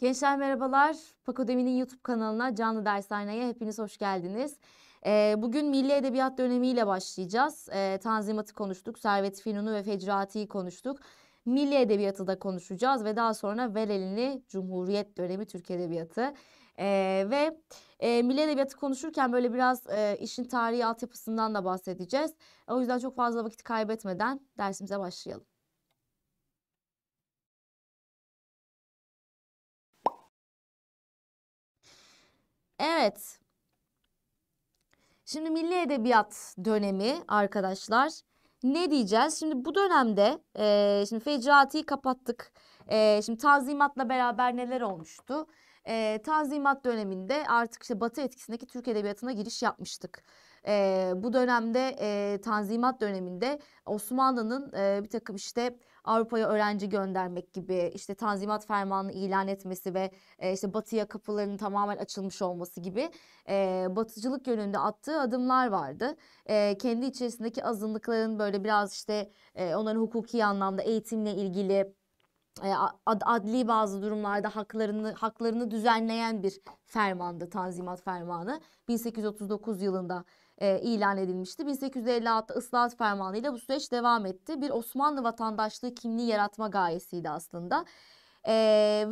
Gençler merhabalar. Pakodemi'nin YouTube kanalına, Canlı Dershane'ye hepiniz hoş geldiniz. Ee, bugün Milli Edebiyat dönemiyle başlayacağız. Ee, Tanzimat'ı konuştuk, Servet Finun'u ve Fecrati'yi konuştuk. Milli Edebiyat'ı da konuşacağız ve daha sonra Velelini Cumhuriyet dönemi Türk Edebiyatı. Ee, ve e, Milli Edebiyat'ı konuşurken böyle biraz e, işin tarihi altyapısından da bahsedeceğiz. O yüzden çok fazla vakit kaybetmeden dersimize başlayalım. Evet. Şimdi milli edebiyat dönemi arkadaşlar. Ne diyeceğiz? Şimdi bu dönemde e, şimdi fecratiyi kapattık. E, şimdi tanzimatla beraber neler olmuştu? E, tanzimat döneminde artık işte Batı etkisindeki Türk edebiyatına giriş yapmıştık. E, bu dönemde e, tanzimat döneminde Osmanlı'nın e, bir takım işte Avrupa'ya öğrenci göndermek gibi işte Tanzimat Fermanı ilan etmesi ve e, işte Batı'ya kapılarının tamamen açılmış olması gibi e, Batıcılık yönünde attığı adımlar vardı. E, kendi içerisindeki azınlıkların böyle biraz işte e, onların hukuki anlamda eğitimle ilgili e, adli bazı durumlarda haklarını haklarını düzenleyen bir fermandı Tanzimat Fermanı. 1839 yılında e, ilan edilmişti. 1856 ıslahat ile bu süreç devam etti. Bir Osmanlı vatandaşlığı kimliği yaratma gayesiydi aslında. E,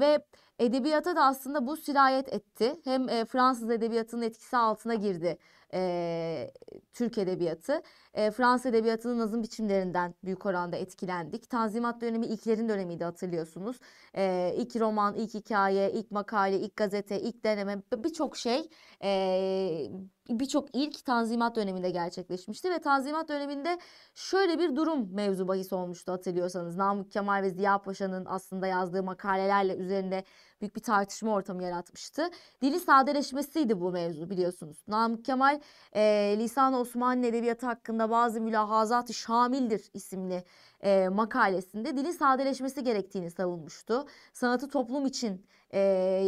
ve edebiyata da aslında bu sirayet etti. Hem e, Fransız edebiyatının etkisi altına girdi e, Türk edebiyatı. E, Fransız edebiyatının nazım biçimlerinden büyük oranda etkilendik. Tanzimat dönemi ilklerin dönemiydi hatırlıyorsunuz. E, ilk roman, ilk hikaye, ilk makale, ilk gazete, ilk deneme birçok şey e, birçok ilk Tanzimat döneminde gerçekleşmişti ve Tanzimat döneminde şöyle bir durum mevzu bahis olmuştu hatırlıyorsanız. Namık Kemal ve Ziya Paşa'nın aslında yazdığı makalelerle üzerinde büyük bir tartışma ortamı yaratmıştı. Dili sadeleşmesiydi bu mevzu biliyorsunuz. Namık Kemal e, Lisan Osmanlı Edebiyatı hakkında bazı mülahazat-ı şamildir isimli e, makalesinde dilin sadeleşmesi gerektiğini savunmuştu. Sanatı toplum için e,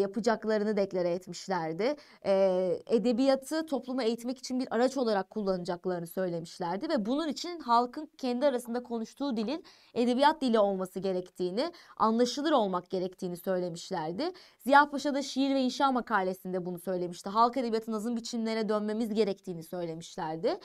yapacaklarını deklare etmişlerdi. E, edebiyatı toplumu eğitmek için bir araç olarak kullanacaklarını söylemişlerdi ve bunun için halkın kendi arasında konuştuğu dilin edebiyat dili olması gerektiğini, anlaşılır olmak gerektiğini söylemişlerdi. Ziya Paşa da şiir ve inşa makalesinde bunu söylemişti. Halk edebiyatının nazım biçimlere dönmemiz gerektiğini söylemişlerdi.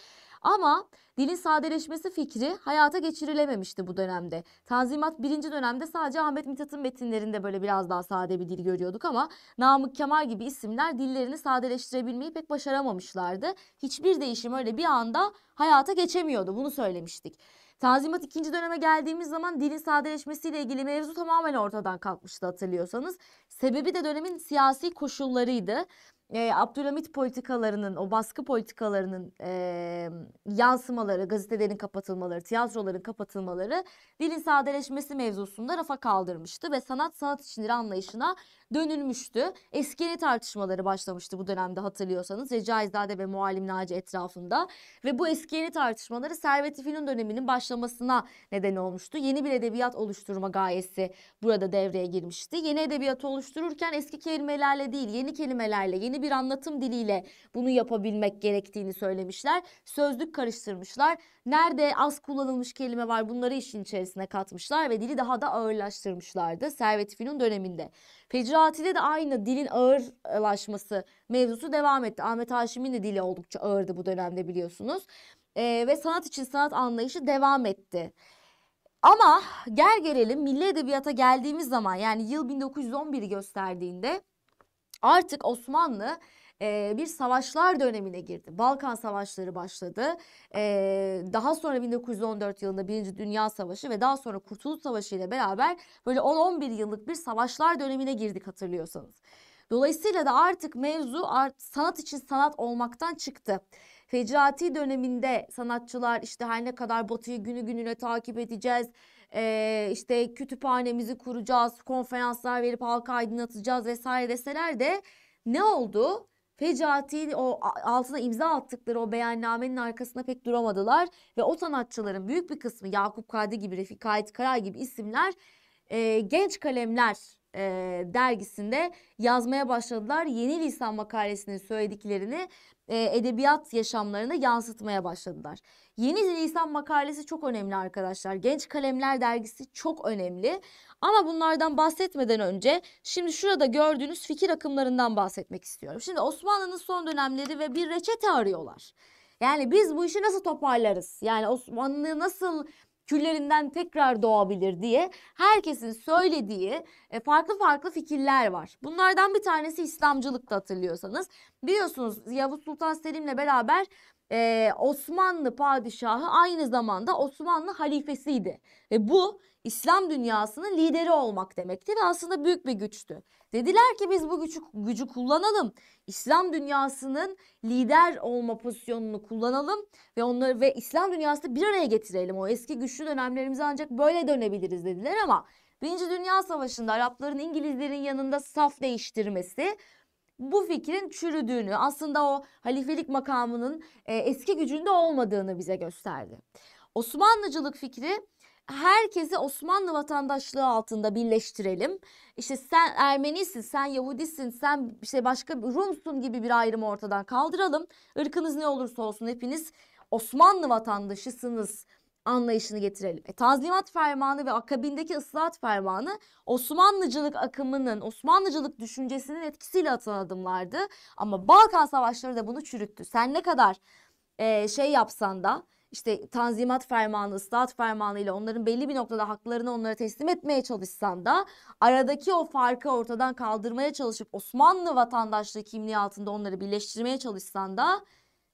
Ama dilin sadeleşmesi fikri hayata geçirilememişti bu dönemde. Tanzimat birinci dönemde sadece Ahmet Mithat'ın metinlerinde böyle biraz daha sade bir dil görüyorduk ama Namık Kemal gibi isimler dillerini sadeleştirebilmeyi pek başaramamışlardı. Hiçbir değişim öyle bir anda hayata geçemiyordu. Bunu söylemiştik. Tanzimat ikinci döneme geldiğimiz zaman dilin sadeleşmesiyle ilgili mevzu tamamen ortadan kalkmıştı hatırlıyorsanız. Sebebi de dönemin siyasi koşullarıydı e, Abdülhamit politikalarının, o baskı politikalarının e, yansımaları, gazetelerin kapatılmaları, tiyatroların kapatılmaları dilin sadeleşmesi mevzusunda rafa kaldırmıştı ve sanat sanat içindir anlayışına dönülmüştü. Eski tartışmaları başlamıştı bu dönemde hatırlıyorsanız Recaizade ve Muallim Naci etrafında ve bu eski tartışmaları Servet-i Fünun döneminin başlamasına neden olmuştu. Yeni bir edebiyat oluşturma gayesi burada devreye girmişti. Yeni edebiyatı oluştururken eski kelimelerle değil, yeni kelimelerle, yeni yeni bir anlatım diliyle bunu yapabilmek gerektiğini söylemişler. Sözlük karıştırmışlar. Nerede az kullanılmış kelime var bunları işin içerisine katmışlar ve dili daha da ağırlaştırmışlardı Servet Fünun döneminde. Fecraati'de de aynı dilin ağırlaşması mevzusu devam etti. Ahmet Haşim'in de dili oldukça ağırdı bu dönemde biliyorsunuz. Ee, ve sanat için sanat anlayışı devam etti. Ama gel gelelim milli edebiyata geldiğimiz zaman yani yıl 1911'i gösterdiğinde Artık Osmanlı e, bir savaşlar dönemine girdi. Balkan savaşları başladı. E, daha sonra 1914 yılında Birinci Dünya Savaşı ve daha sonra Kurtuluş Savaşı ile beraber böyle 10-11 yıllık bir savaşlar dönemine girdik hatırlıyorsanız. Dolayısıyla da artık mevzu art, sanat için sanat olmaktan çıktı. Fecrati döneminde sanatçılar işte her ne kadar Batı'yı günü gününe takip edeceğiz, e, işte kütüphanemizi kuracağız, konferanslar verip halka aydınlatacağız vesaire deseler de ne oldu? Fecati o altına imza attıkları o beyannamenin arkasında pek duramadılar ve o sanatçıların büyük bir kısmı Yakup Kadi gibi, Refik Ait Karar gibi isimler e, genç kalemler e, dergisinde yazmaya başladılar. Yeni lisan makalesinin söylediklerini e, edebiyat yaşamlarına yansıtmaya başladılar. Yeni lisan makalesi çok önemli arkadaşlar. Genç Kalemler dergisi çok önemli. Ama bunlardan bahsetmeden önce şimdi şurada gördüğünüz fikir akımlarından bahsetmek istiyorum. Şimdi Osmanlı'nın son dönemleri ve bir reçete arıyorlar. Yani biz bu işi nasıl toparlarız? Yani Osmanlı nasıl küllerinden tekrar doğabilir diye herkesin söylediği e, farklı farklı fikirler var. Bunlardan bir tanesi İslamcılık da hatırlıyorsanız. Biliyorsunuz Yavuz Sultan Selim'le beraber e, Osmanlı padişahı aynı zamanda Osmanlı halifesiydi. Ve bu İslam dünyasının lideri olmak demekti ve aslında büyük bir güçtü. Dediler ki biz bu gücü, gücü kullanalım. İslam dünyasının lider olma pozisyonunu kullanalım ve onları ve İslam dünyasını bir araya getirelim. O eski güçlü dönemlerimize ancak böyle dönebiliriz dediler ama Birinci Dünya Savaşı'nda Arapların İngilizlerin yanında saf değiştirmesi bu fikrin çürüdüğünü aslında o halifelik makamının e, eski gücünde olmadığını bize gösterdi. Osmanlıcılık fikri herkesi Osmanlı vatandaşlığı altında birleştirelim. İşte sen Ermenisin, sen Yahudisin, sen işte başka bir Rumsun gibi bir ayrımı ortadan kaldıralım. Irkınız ne olursa olsun hepiniz Osmanlı vatandaşısınız anlayışını getirelim. E, Tanzimat Fermanı ve akabindeki ıslahat fermanı Osmanlıcılık akımının, Osmanlıcılık düşüncesinin etkisiyle atan adımlardı. Ama Balkan Savaşları da bunu çürüttü. Sen ne kadar e, şey yapsan da işte tanzimat fermanı, ıslahat fermanı ile onların belli bir noktada haklarını onlara teslim etmeye çalışsan da aradaki o farkı ortadan kaldırmaya çalışıp Osmanlı vatandaşlığı kimliği altında onları birleştirmeye çalışsan da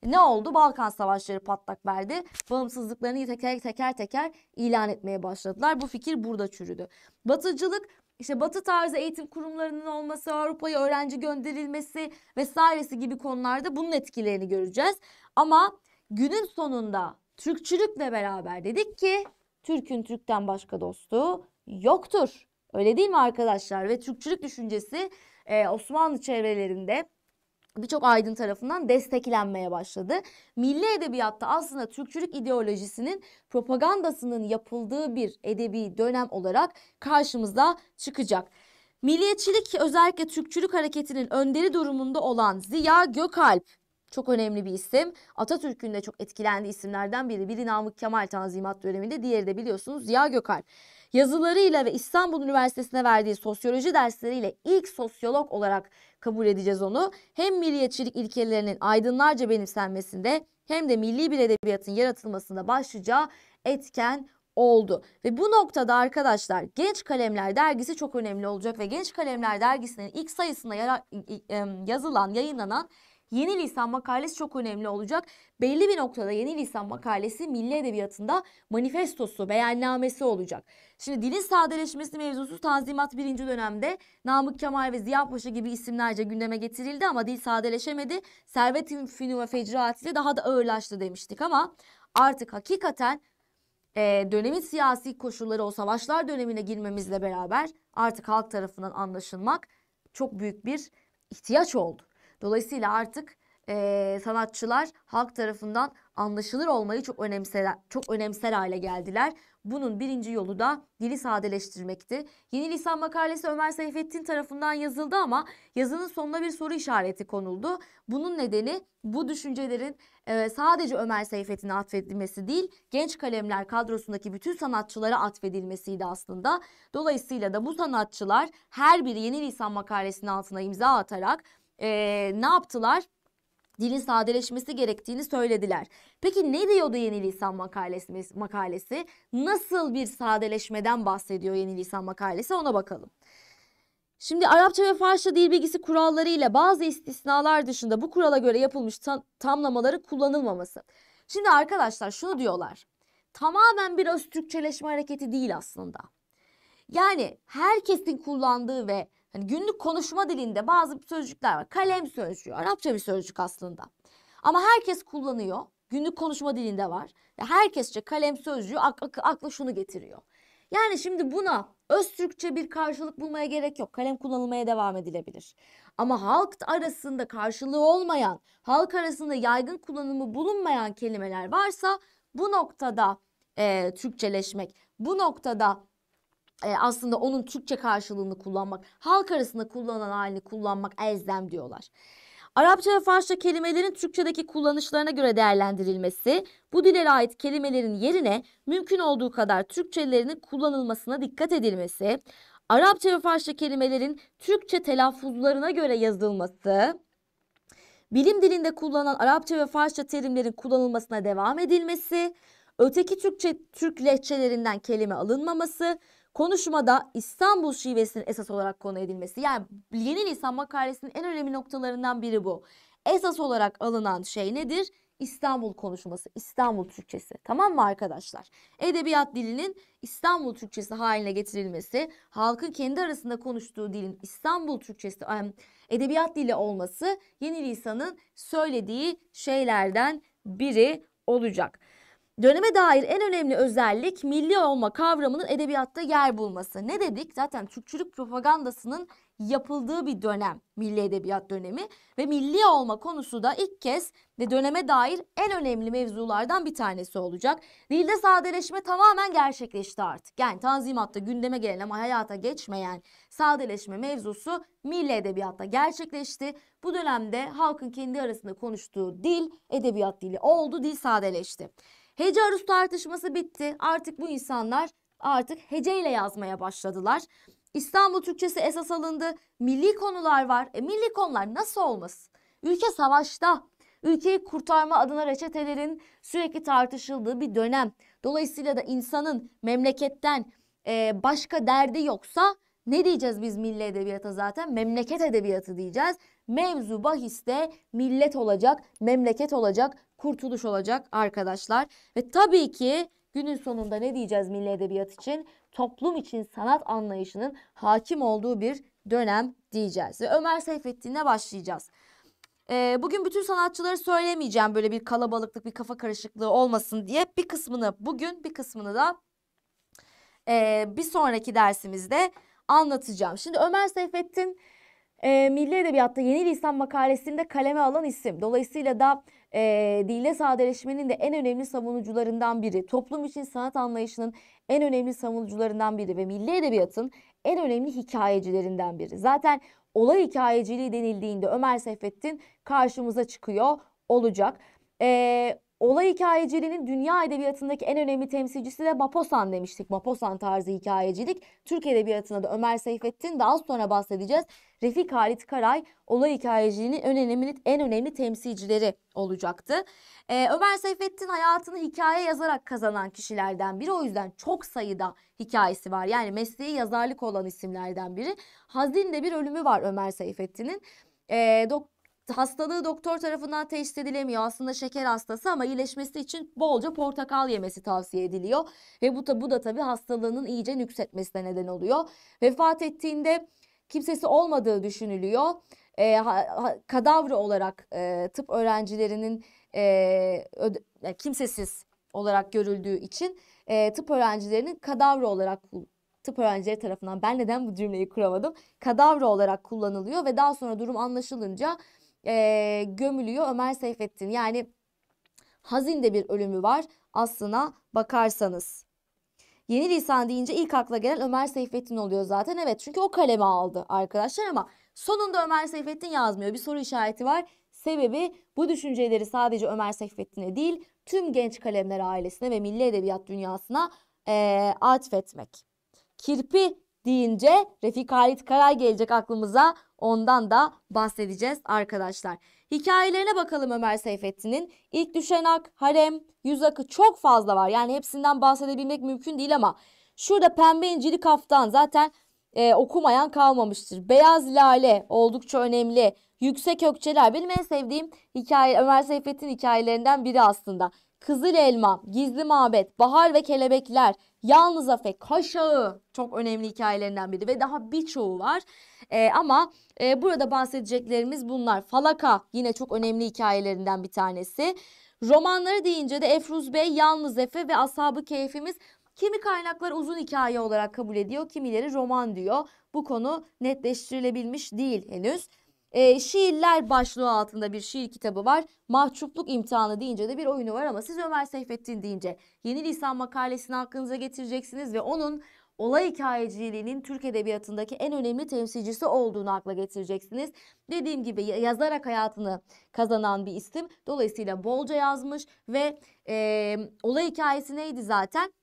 ne oldu? Balkan Savaşları patlak verdi. Bağımsızlıklarını teker teker teker ilan etmeye başladılar. Bu fikir burada çürüdü. Batıcılık işte batı tarzı eğitim kurumlarının olması, Avrupa'ya öğrenci gönderilmesi vesairesi gibi konularda bunun etkilerini göreceğiz. Ama günün sonunda Türkçülükle beraber dedik ki Türk'ün Türk'ten başka dostu yoktur. Öyle değil mi arkadaşlar? Ve Türkçülük düşüncesi e, Osmanlı çevrelerinde birçok aydın tarafından desteklenmeye başladı. Milli edebiyatta aslında Türkçülük ideolojisinin propagandasının yapıldığı bir edebi dönem olarak karşımıza çıkacak. Milliyetçilik özellikle Türkçülük hareketinin önderi durumunda olan Ziya Gökalp çok önemli bir isim. Atatürk'ün de çok etkilendiği isimlerden biri. Biri Namık Kemal Tanzimat döneminde, diğeri de biliyorsunuz Ziya Gökalp. Yazılarıyla ve İstanbul Üniversitesi'ne verdiği sosyoloji dersleriyle ilk sosyolog olarak kabul edeceğiz onu. Hem milliyetçilik ilkelerinin aydınlarca benimsenmesinde hem de milli bir edebiyatın yaratılmasında başlıca etken oldu. Ve bu noktada arkadaşlar Genç Kalemler dergisi çok önemli olacak ve Genç Kalemler dergisinin ilk sayısında yazılan, yayınlanan yeni lisan makalesi çok önemli olacak. Belli bir noktada yeni lisan makalesi milli edebiyatında manifestosu, beyannamesi olacak. Şimdi dilin sadeleşmesi mevzusu Tanzimat 1. dönemde Namık Kemal ve Ziya Paşa gibi isimlerce gündeme getirildi ama dil sadeleşemedi. Servet Fünun ve Fecraati'yle daha da ağırlaştı demiştik ama artık hakikaten e, dönemin siyasi koşulları o savaşlar dönemine girmemizle beraber artık halk tarafından anlaşılmak çok büyük bir ihtiyaç oldu. Dolayısıyla artık e, sanatçılar halk tarafından anlaşılır olmayı çok önemser, çok önemser hale geldiler. Bunun birinci yolu da dili sadeleştirmekti. Yeni lisan makalesi Ömer Seyfettin tarafından yazıldı ama yazının sonuna bir soru işareti konuldu. Bunun nedeni bu düşüncelerin e, sadece Ömer Seyfettin'e atfedilmesi değil, genç kalemler kadrosundaki bütün sanatçılara atfedilmesiydi aslında. Dolayısıyla da bu sanatçılar her biri yeni lisan makalesinin altına imza atarak e, ne yaptılar? dilin sadeleşmesi gerektiğini söylediler. Peki ne diyordu Yeni Lisan makalesi, makalesi? Nasıl bir sadeleşmeden bahsediyor Yeni Lisan makalesi ona bakalım. Şimdi Arapça ve Farsça dil bilgisi kuralları ile bazı istisnalar dışında bu kurala göre yapılmış tam, tamlamaları kullanılmaması. Şimdi arkadaşlar şunu diyorlar. Tamamen bir öz Türkçeleşme hareketi değil aslında. Yani herkesin kullandığı ve Hani günlük konuşma dilinde bazı sözcükler var. Kalem sözcüğü Arapça bir sözcük aslında. Ama herkes kullanıyor. Günlük konuşma dilinde var. Ve herkesçe kalem sözcüğü ak ak akla şunu getiriyor. Yani şimdi buna öz Türkçe bir karşılık bulmaya gerek yok. Kalem kullanılmaya devam edilebilir. Ama halk arasında karşılığı olmayan, halk arasında yaygın kullanımı bulunmayan kelimeler varsa bu noktada e, Türkçeleşmek, bu noktada e, aslında onun Türkçe karşılığını kullanmak, halk arasında kullanılan halini kullanmak elzem diyorlar. Arapça ve Farsça kelimelerin Türkçedeki kullanışlarına göre değerlendirilmesi, bu dillere ait kelimelerin yerine mümkün olduğu kadar Türkçelerinin kullanılmasına dikkat edilmesi, Arapça ve Farsça kelimelerin Türkçe telaffuzlarına göre yazılması, bilim dilinde kullanılan Arapça ve Farsça terimlerin kullanılmasına devam edilmesi, öteki Türkçe Türk lehçelerinden kelime alınmaması, konuşmada İstanbul şivesinin esas olarak konu edilmesi. Yani yeni lisan makalesinin en önemli noktalarından biri bu. Esas olarak alınan şey nedir? İstanbul konuşması, İstanbul Türkçesi. Tamam mı arkadaşlar? Edebiyat dilinin İstanbul Türkçesi haline getirilmesi, halkın kendi arasında konuştuğu dilin İstanbul Türkçesi, edebiyat dili olması yeni lisanın söylediği şeylerden biri olacak. Döneme dair en önemli özellik milli olma kavramının edebiyatta yer bulması. Ne dedik? Zaten Türkçülük propagandasının yapıldığı bir dönem milli edebiyat dönemi ve milli olma konusu da ilk kez ve döneme dair en önemli mevzulardan bir tanesi olacak. Dilde sadeleşme tamamen gerçekleşti artık. Yani Tanzimat'ta gündeme gelen ama hayata geçmeyen sadeleşme mevzusu milli edebiyatta gerçekleşti. Bu dönemde halkın kendi arasında konuştuğu dil edebiyat dili oldu, dil sadeleşti. Hece aruz tartışması bitti. Artık bu insanlar artık hece ile yazmaya başladılar. İstanbul Türkçesi esas alındı. Milli konular var. E, milli konular nasıl olmasın? Ülke savaşta. Ülkeyi kurtarma adına reçetelerin sürekli tartışıldığı bir dönem. Dolayısıyla da insanın memleketten e, başka derdi yoksa ne diyeceğiz biz milli edebiyata zaten? Memleket edebiyatı diyeceğiz. Mevzu bahiste millet olacak, memleket olacak, kurtuluş olacak arkadaşlar. Ve tabii ki günün sonunda ne diyeceğiz milli edebiyat için? Toplum için sanat anlayışının hakim olduğu bir dönem diyeceğiz. Ve Ömer Seyfettin'le başlayacağız. Ee, bugün bütün sanatçıları söylemeyeceğim böyle bir kalabalıklık, bir kafa karışıklığı olmasın diye. Bir kısmını bugün, bir kısmını da e, bir sonraki dersimizde anlatacağım. Şimdi Ömer Seyfettin e, Milli Edebiyat'ta Yeni Lisan makalesinde kaleme alan isim. Dolayısıyla da e, dile sadeleşmenin de en önemli savunucularından biri. Toplum için sanat anlayışının en önemli savunucularından biri ve milli edebiyatın en önemli hikayecilerinden biri. Zaten olay hikayeciliği denildiğinde Ömer Seyfettin karşımıza çıkıyor olacak. Ee, Olay hikayeciliğinin dünya edebiyatındaki en önemli temsilcisi de Maposan demiştik. Maposan tarzı hikayecilik. Türk edebiyatına da Ömer Seyfettin daha sonra bahsedeceğiz. Refik Halit Karay olay hikayeciliğinin en önemli, en önemli temsilcileri olacaktı. Ee, Ömer Seyfettin hayatını hikaye yazarak kazanan kişilerden biri. O yüzden çok sayıda hikayesi var. Yani mesleği yazarlık olan isimlerden biri. Hazin bir ölümü var Ömer Seyfettin'in. Ee, hastalığı doktor tarafından teşhis edilemiyor. Aslında şeker hastası ama iyileşmesi için bolca portakal yemesi tavsiye ediliyor. Ve bu, da, bu da tabii hastalığının iyice nüksetmesine neden oluyor. Vefat ettiğinde kimsesi olmadığı düşünülüyor. E, ha, ha, kadavra olarak e, tıp öğrencilerinin e, öde, yani kimsesiz olarak görüldüğü için e, tıp öğrencilerinin kadavra olarak tıp öğrencileri tarafından ben neden bu cümleyi kuramadım kadavra olarak kullanılıyor ve daha sonra durum anlaşılınca e, gömülüyor Ömer Seyfettin. Yani hazinde bir ölümü var aslına bakarsanız. Yeni lisan deyince ilk akla gelen Ömer Seyfettin oluyor zaten. Evet çünkü o kalemi aldı arkadaşlar ama sonunda Ömer Seyfettin yazmıyor. Bir soru işareti var. Sebebi bu düşünceleri sadece Ömer Seyfettin'e değil tüm genç kalemler ailesine ve milli edebiyat dünyasına e, atfetmek. Kirpi deyince Refik Halit Karay gelecek aklımıza. Ondan da bahsedeceğiz arkadaşlar. Hikayelerine bakalım Ömer Seyfettin'in. İlk düşen ak, harem, yüz akı çok fazla var. Yani hepsinden bahsedebilmek mümkün değil ama şurada pembe incili kaftan zaten e, okumayan kalmamıştır. Beyaz lale oldukça önemli. Yüksek ökçeler benim en sevdiğim hikaye Ömer Seyfettin hikayelerinden biri aslında. Kızıl elma, gizli mabet, bahar ve kelebekler, Yalnız Afek, Kaşağı çok önemli hikayelerinden biri ve daha birçoğu var. E, ama e, burada bahsedeceklerimiz bunlar. Falaka yine çok önemli hikayelerinden bir tanesi. Romanları deyince de Efruz Bey, Yalnız Efe ve Asabı Keyfimiz Kimi kaynaklar uzun hikaye olarak kabul ediyor, kimileri roman diyor. Bu konu netleştirilebilmiş değil henüz. E, şiirler başlığı altında bir şiir kitabı var. Mahcupluk imtihanı deyince de bir oyunu var ama siz Ömer Seyfettin deyince Yeni Lisan makalesini aklınıza getireceksiniz ve onun olay hikayeciliğinin Türk Edebiyatı'ndaki en önemli temsilcisi olduğunu akla getireceksiniz. Dediğim gibi yazarak hayatını kazanan bir isim. Dolayısıyla bolca yazmış ve e, olay hikayesi neydi zaten?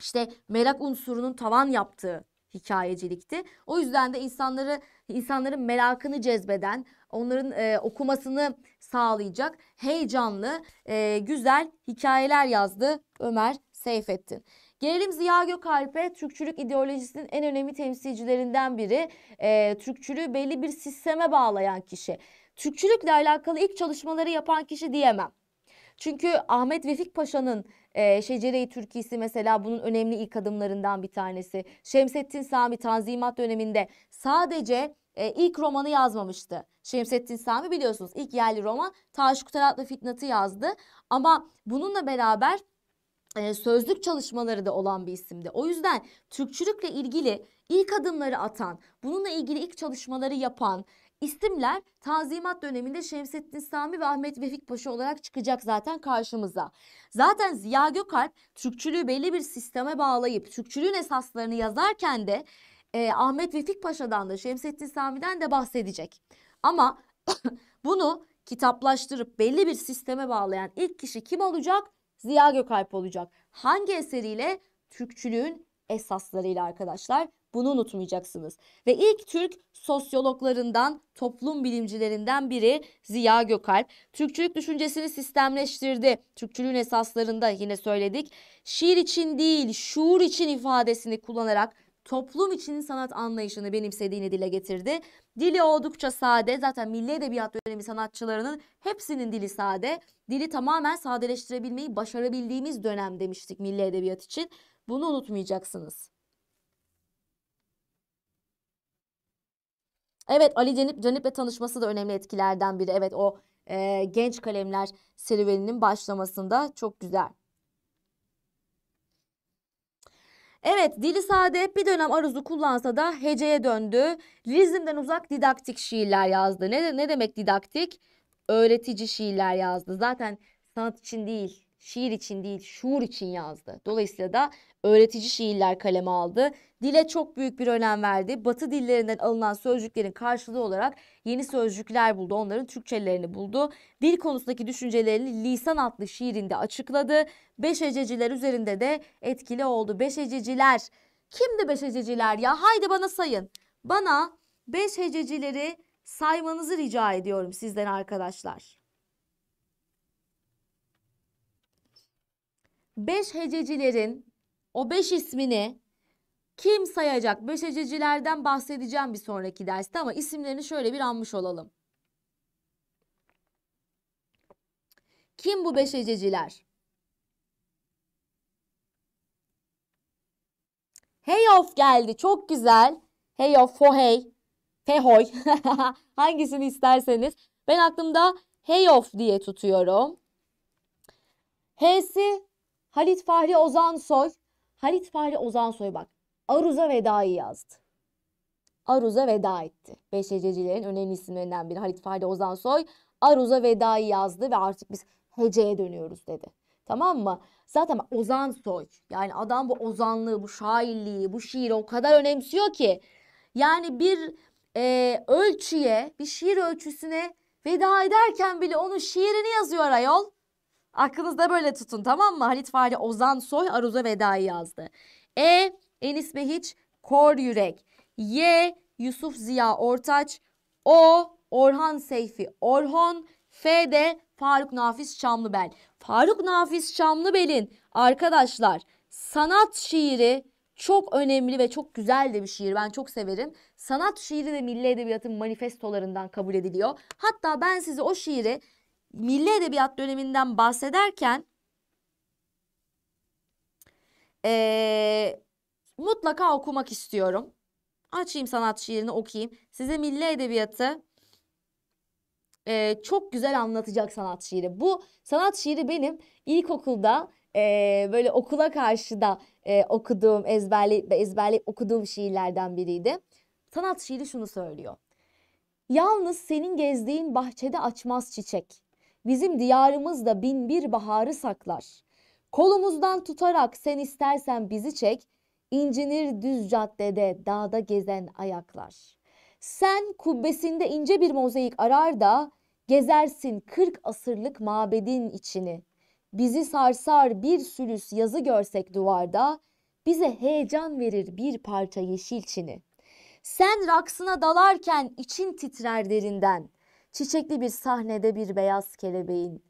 İşte merak unsurunun tavan yaptığı hikayecilikti. O yüzden de insanları insanların merakını cezbeden, onların e, okumasını sağlayacak heyecanlı, e, güzel hikayeler yazdı Ömer Seyfettin. Gelelim Ziya Gökalp'e Türkçülük ideolojisinin en önemli temsilcilerinden biri. E, Türkçülüğü belli bir sisteme bağlayan kişi. Türkçülükle alakalı ilk çalışmaları yapan kişi diyemem. Çünkü Ahmet Vefik Paşa'nın e, ee, Şecere-i Türkisi mesela bunun önemli ilk adımlarından bir tanesi. Şemsettin Sami Tanzimat döneminde sadece e, ilk romanı yazmamıştı. Şemsettin Sami biliyorsunuz ilk yerli roman Taş Kutaratlı Fitnat'ı yazdı. Ama bununla beraber e, sözlük çalışmaları da olan bir isimdi. O yüzden Türkçülükle ilgili ilk adımları atan, bununla ilgili ilk çalışmaları yapan, İsimler Tanzimat döneminde Şemsettin Sami ve Ahmet Vefik Paşa olarak çıkacak zaten karşımıza. Zaten Ziya Gökalp Türkçülüğü belli bir sisteme bağlayıp Türkçülüğün esaslarını yazarken de e, Ahmet Vefik Paşa'dan da Şemsettin Sami'den de bahsedecek. Ama bunu kitaplaştırıp belli bir sisteme bağlayan ilk kişi kim olacak? Ziya Gökalp olacak. Hangi eseriyle? Türkçülüğün esaslarıyla arkadaşlar. Bunu unutmayacaksınız. Ve ilk Türk sosyologlarından, toplum bilimcilerinden biri Ziya Gökalp. Türkçülük düşüncesini sistemleştirdi. Türkçülüğün esaslarında yine söyledik. Şiir için değil, şuur için ifadesini kullanarak toplum için sanat anlayışını benimsediğini dile getirdi. Dili oldukça sade. Zaten milli edebiyat dönemi sanatçılarının hepsinin dili sade. Dili tamamen sadeleştirebilmeyi başarabildiğimiz dönem demiştik milli edebiyat için. Bunu unutmayacaksınız. Evet Ali Canip Caniple tanışması da önemli etkilerden biri. Evet o e, genç kalemler serüveninin başlamasında çok güzel. Evet dili sade bir dönem aruzu kullansa da heceye döndü. Lizmden uzak didaktik şiirler yazdı. Ne, ne demek didaktik? Öğretici şiirler yazdı. Zaten sanat için değil şiir için değil şuur için yazdı. Dolayısıyla da öğretici şiirler kaleme aldı. Dile çok büyük bir önem verdi. Batı dillerinden alınan sözcüklerin karşılığı olarak yeni sözcükler buldu. Onların Türkçelerini buldu. Dil konusundaki düşüncelerini Lisan adlı şiirinde açıkladı. Beş hececiler üzerinde de etkili oldu. Beş hececiler kimdi beş hececiler ya? Haydi bana sayın. Bana beş hececileri saymanızı rica ediyorum sizden arkadaşlar. 5 hececilerin o 5 ismini kim sayacak? 5 hececilerden bahsedeceğim bir sonraki derste ama isimlerini şöyle bir anmış olalım. Kim bu 5 hececiler? Hey Heyof geldi. Çok güzel. Hey Heyof, fohey, fehoy. Hangisini isterseniz. Ben aklımda Hey heyof diye tutuyorum. H'si Halit Fahri Ozan Soy, Halit Fahri Ozan Soy bak. Aruz'a vedayı yazdı. Aruz'a veda etti. BŞC'cilerin önemli isimlerinden biri Halit Fahri Ozan Soy, Aruz'a vedayı yazdı ve artık biz heceye dönüyoruz dedi. Tamam mı? Zaten bak Ozan Soy. Yani adam bu ozanlığı, bu şairliği, bu şiiri o kadar önemsiyor ki. Yani bir e, ölçüye, bir şiir ölçüsüne veda ederken bile onun şiirini yazıyor ayol. Aklınızda böyle tutun tamam mı? Halit Fahri Ozan Soy Aruza Veda'yı yazdı. E. Enis Behiç Kor Yürek. Y. Yusuf Ziya Ortaç. O. Orhan Seyfi Orhon. F de Faruk Nafiz Çamlıbel. Faruk Nafiz Çamlıbel'in arkadaşlar sanat şiiri çok önemli ve çok güzel de bir şiir. Ben çok severim. Sanat şiiri de milli edebiyatın manifestolarından kabul ediliyor. Hatta ben size o şiiri milli edebiyat döneminden bahsederken ee, mutlaka okumak istiyorum. Açayım sanat şiirini okuyayım. Size milli edebiyatı e, çok güzel anlatacak sanat şiiri. Bu sanat şiiri benim ilkokulda e, böyle okula karşı da e, okuduğum, ezberli ezberli okuduğum şiirlerden biriydi. Sanat şiiri şunu söylüyor. Yalnız senin gezdiğin bahçede açmaz çiçek bizim diyarımızda bin bir baharı saklar. Kolumuzdan tutarak sen istersen bizi çek, incinir düz caddede dağda gezen ayaklar. Sen kubbesinde ince bir mozaik arar da gezersin kırk asırlık mabedin içini. Bizi sarsar bir sülüs yazı görsek duvarda, bize heyecan verir bir parça yeşil çini. Sen raksına dalarken için titrer derinden.'' Çiçekli bir sahnede bir beyaz kelebeğin.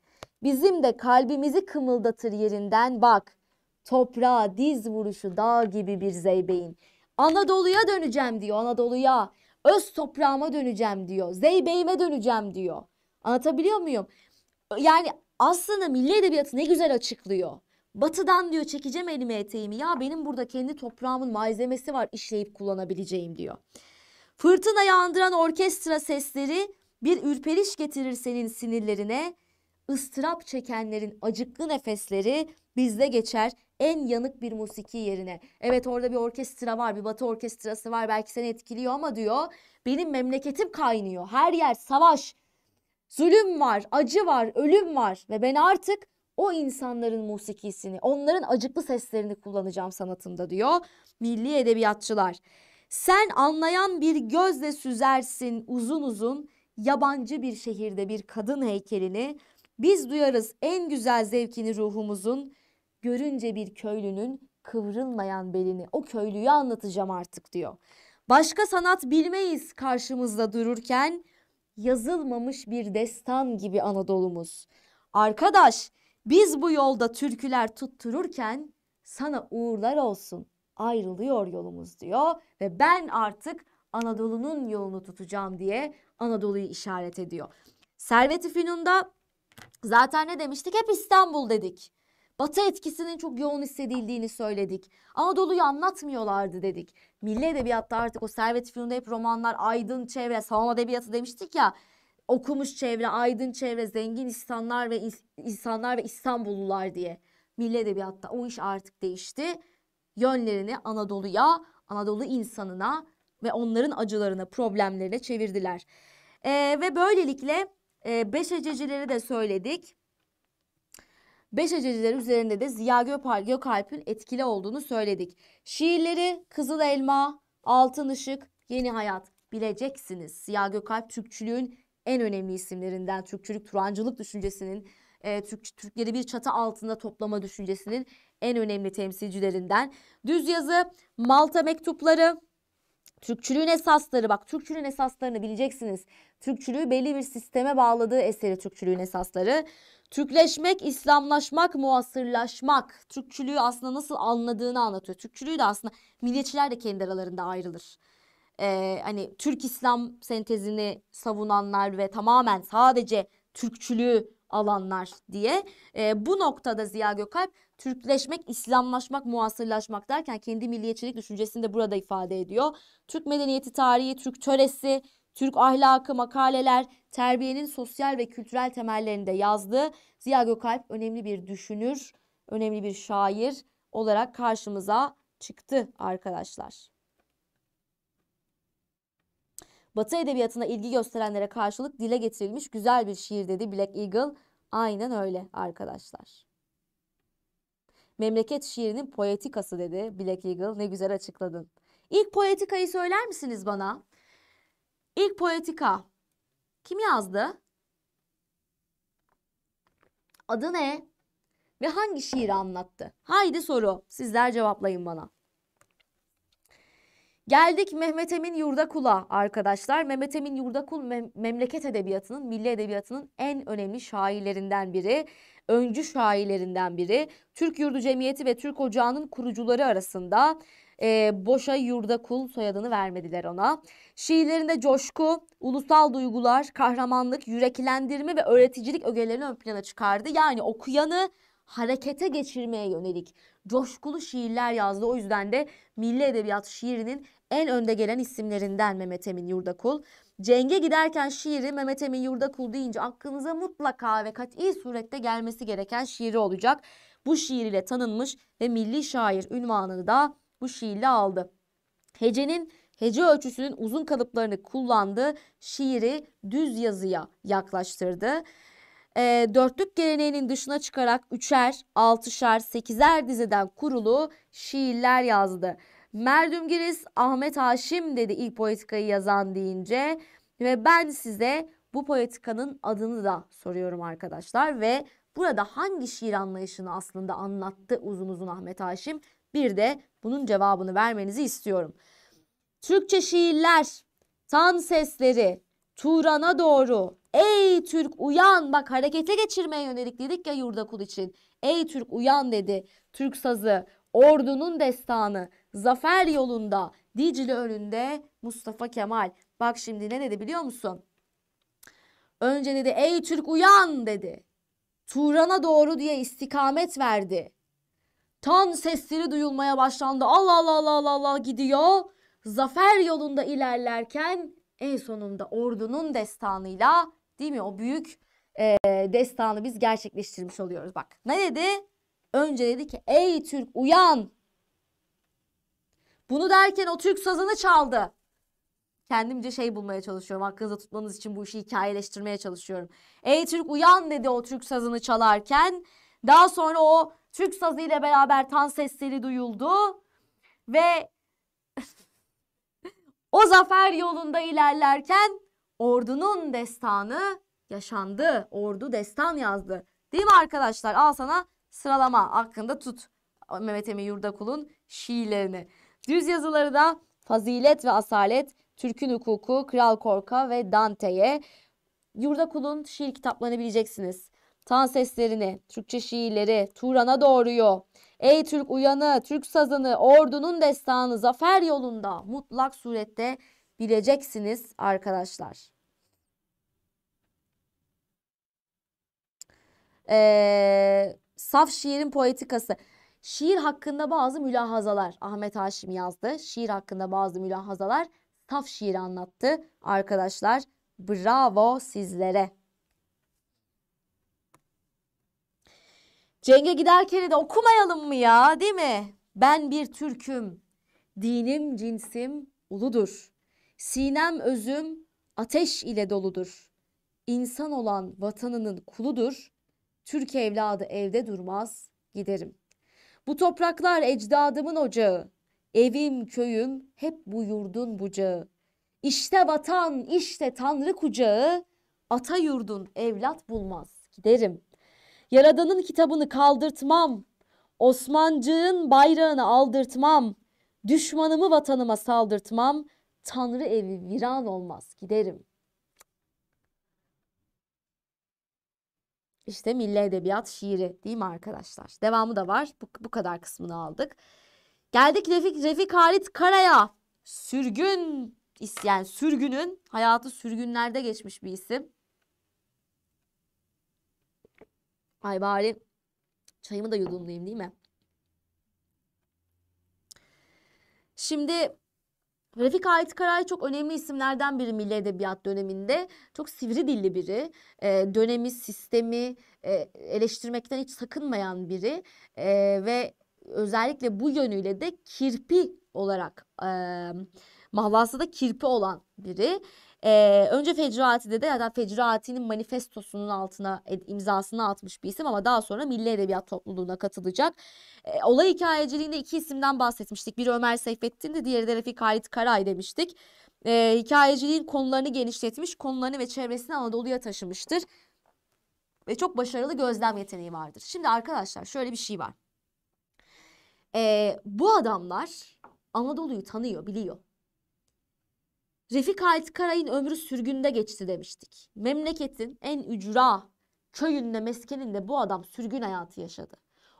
Bizim de kalbimizi kımıldatır yerinden bak. Toprağa diz vuruşu dağ gibi bir zeybeğin. Anadolu'ya döneceğim diyor Anadolu'ya. Öz toprağıma döneceğim diyor. Zeybeğime döneceğim diyor. Anlatabiliyor muyum? Yani aslında milli edebiyatı ne güzel açıklıyor. Batıdan diyor çekeceğim elime eteğimi. Ya benim burada kendi toprağımın malzemesi var işleyip kullanabileceğim diyor. Fırtına yandıran orkestra sesleri bir ürperiş getirir senin sinirlerine. ıstırap çekenlerin acıklı nefesleri bizde geçer en yanık bir musiki yerine. Evet orada bir orkestra var, bir batı orkestrası var belki seni etkiliyor ama diyor benim memleketim kaynıyor. Her yer savaş, zulüm var, acı var, ölüm var ve ben artık o insanların musikisini, onların acıklı seslerini kullanacağım sanatımda diyor milli edebiyatçılar. Sen anlayan bir gözle süzersin uzun uzun yabancı bir şehirde bir kadın heykelini biz duyarız en güzel zevkini ruhumuzun görünce bir köylünün kıvrılmayan belini o köylüyü anlatacağım artık diyor. Başka sanat bilmeyiz karşımızda dururken yazılmamış bir destan gibi Anadolu'muz. Arkadaş biz bu yolda türküler tuttururken sana uğurlar olsun ayrılıyor yolumuz diyor ve ben artık Anadolu'nun yolunu tutacağım diye Anadolu'yu işaret ediyor. Servet-i Fünun'da zaten ne demiştik? Hep İstanbul dedik. Batı etkisinin çok yoğun hissedildiğini söyledik. Anadolu'yu anlatmıyorlardı dedik. Milli edebiyatta artık o Servet Fünun'da hep romanlar, aydın çevre, salon edebiyatı demiştik ya. Okumuş çevre, aydın çevre, zengin insanlar ve insanlar ve İstanbullular diye. Milli edebiyatta o iş artık değişti. Yönlerini Anadolu'ya, Anadolu insanına ve onların acılarına, problemlerine çevirdiler. E, ve böylelikle e, beş hececileri de söyledik. Beş hececiler üzerinde de Ziya Göpal, Gökalp'in etkili olduğunu söyledik. Şiirleri Kızıl Elma, Altın Işık, Yeni Hayat bileceksiniz. Ziya Gökalp Türkçülüğün en önemli isimlerinden, Türkçülük, Turancılık düşüncesinin, e, Türk, Türkleri bir çatı altında toplama düşüncesinin en önemli temsilcilerinden. Düz yazı, Malta mektupları, Türkçülüğün esasları bak Türkçülüğün esaslarını bileceksiniz. Türkçülüğü belli bir sisteme bağladığı eseri Türkçülüğün esasları. Türkleşmek, İslamlaşmak, muasırlaşmak. Türkçülüğü aslında nasıl anladığını anlatıyor. Türkçülüğü de aslında milliyetçiler de kendi aralarında ayrılır. Ee, hani Türk İslam sentezini savunanlar ve tamamen sadece Türkçülüğü alanlar diye. E, bu noktada Ziya Gökalp Türkleşmek, İslamlaşmak, muasırlaşmak derken kendi milliyetçilik düşüncesini de burada ifade ediyor. Türk medeniyeti tarihi, Türk töresi, Türk ahlakı, makaleler, terbiyenin sosyal ve kültürel temellerinde yazdığı Ziya Gökalp önemli bir düşünür, önemli bir şair olarak karşımıza çıktı arkadaşlar. Batı edebiyatına ilgi gösterenlere karşılık dile getirilmiş güzel bir şiir dedi Black Eagle. Aynen öyle arkadaşlar. Memleket şiirinin poetikası dedi Black Eagle. Ne güzel açıkladın. İlk poetikayı söyler misiniz bana? İlk poetika kim yazdı? Adı ne? Ve hangi şiiri anlattı? Haydi soru. Sizler cevaplayın bana. Geldik Mehmet Emin Yurdakul'a arkadaşlar. Mehmet Emin Yurdakul mem memleket edebiyatının, milli edebiyatının en önemli şairlerinden biri. Öncü şairlerinden biri. Türk Yurdu Cemiyeti ve Türk Ocağı'nın kurucuları arasında e, boşa Yurdakul soyadını vermediler ona. Şiirlerinde coşku, ulusal duygular, kahramanlık, yüreklendirme ve öğreticilik ögelerini ön plana çıkardı. Yani okuyanı harekete geçirmeye yönelik coşkulu şiirler yazdı. O yüzden de milli edebiyat şiirinin en önde gelen isimlerinden Mehmet Emin Yurdakul. Cenge giderken şiiri Mehmet Emin Yurdakul deyince aklınıza mutlaka ve kat'i surette gelmesi gereken şiiri olacak. Bu şiir ile tanınmış ve milli şair ünvanını da bu şiirle aldı. Hecenin hece ölçüsünün uzun kalıplarını kullandığı şiiri düz yazıya yaklaştırdı e, dörtlük geleneğinin dışına çıkarak üçer, altışer, sekizer dizeden kurulu şiirler yazdı. Merdümgiriz Ahmet Haşim dedi ilk poetikayı yazan deyince ve ben size bu poetikanın adını da soruyorum arkadaşlar ve burada hangi şiir anlayışını aslında anlattı uzun uzun Ahmet Haşim bir de bunun cevabını vermenizi istiyorum. Türkçe şiirler, tan sesleri, Turan'a doğru, Ey Türk uyan bak harekete geçirmeye yönelik dedik ya kul için. Ey Türk uyan dedi. Türk sazı, ordunun destanı, zafer yolunda, Dicle önünde Mustafa Kemal. Bak şimdi ne dedi biliyor musun? Önce dedi ey Türk uyan dedi. Turan'a doğru diye istikamet verdi. Tan sesleri duyulmaya başlandı. Allah Allah Allah Allah Allah gidiyor. Zafer yolunda ilerlerken en sonunda ordunun destanıyla Değil mi? O büyük e, destanı biz gerçekleştirmiş oluyoruz. Bak ne dedi? Önce dedi ki ey Türk uyan. Bunu derken o Türk sazını çaldı. Kendimce şey bulmaya çalışıyorum. Aklınıza tutmanız için bu işi hikayeleştirmeye çalışıyorum. Ey Türk uyan dedi o Türk sazını çalarken. Daha sonra o Türk sazı ile beraber tan sesleri duyuldu. Ve o zafer yolunda ilerlerken Ordunun destanı yaşandı. Ordu destan yazdı. Değil mi arkadaşlar? Al sana sıralama hakkında tut. Mehmet Emin Yurdakul'un şiirlerini. Düz yazıları da Fazilet ve Asalet, Türk'ün Hukuku, Kral Korka ve Dante'ye. Yurdakul'un şiir kitaplarını bileceksiniz. Tan seslerini, Türkçe şiirleri, Turan'a doğruyor. Ey Türk uyanı, Türk sazını, ordunun destanı, zafer yolunda mutlak surette bileceksiniz arkadaşlar. Ee, saf şiirin poetikası. Şiir hakkında bazı mülahazalar Ahmet Haşim yazdı. Şiir hakkında bazı mülahazalar saf şiir anlattı. Arkadaşlar bravo sizlere. Cenge giderken de okumayalım mı ya değil mi? Ben bir Türk'üm. Dinim cinsim uludur. Sinem özüm ateş ile doludur. İnsan olan vatanının kuludur. Türk evladı evde durmaz giderim. Bu topraklar ecdadımın ocağı. Evim köyüm hep bu yurdun bucağı. İşte vatan işte tanrı kucağı. Ata yurdun evlat bulmaz giderim. Yaradanın kitabını kaldırtmam. Osmancığın bayrağını aldırtmam. Düşmanımı vatanıma saldırtmam. Tanrı evi viran olmaz giderim.'' İşte milli edebiyat şiiri değil mi arkadaşlar? Devamı da var. Bu, bu kadar kısmını aldık. Geldik Refik, Refik Halit Kara'ya. Sürgün yani sürgünün hayatı sürgünlerde geçmiş bir isim. Ay bari çayımı da yudumlayayım değil mi? Şimdi Refik Ait Karay çok önemli isimlerden biri milli edebiyat döneminde. Çok sivri dilli biri. E, dönemi, sistemi e, eleştirmekten hiç sakınmayan biri. E, ve özellikle bu yönüyle de kirpi olarak e, mahlasada kirpi olan biri. Ee, önce Fecrati'de de ya da Fecrati'nin manifestosunun altına e, imzasını atmış bir isim ama daha sonra Milli Edebiyat Topluluğu'na katılacak. Ee, olay hikayeciliğinde iki isimden bahsetmiştik. Biri Ömer Seyfettin'di, diğeri de Refik Halit Karay demiştik. Ee, hikayeciliğin konularını genişletmiş, konularını ve çevresini Anadolu'ya taşımıştır. Ve çok başarılı gözlem yeteneği vardır. Şimdi arkadaşlar şöyle bir şey var. Ee, bu adamlar Anadolu'yu tanıyor, biliyor. Refik Halit Karay'ın ömrü sürgünde geçti demiştik. Memleketin en ücra köyünde meskeninde bu adam sürgün hayatı yaşadı.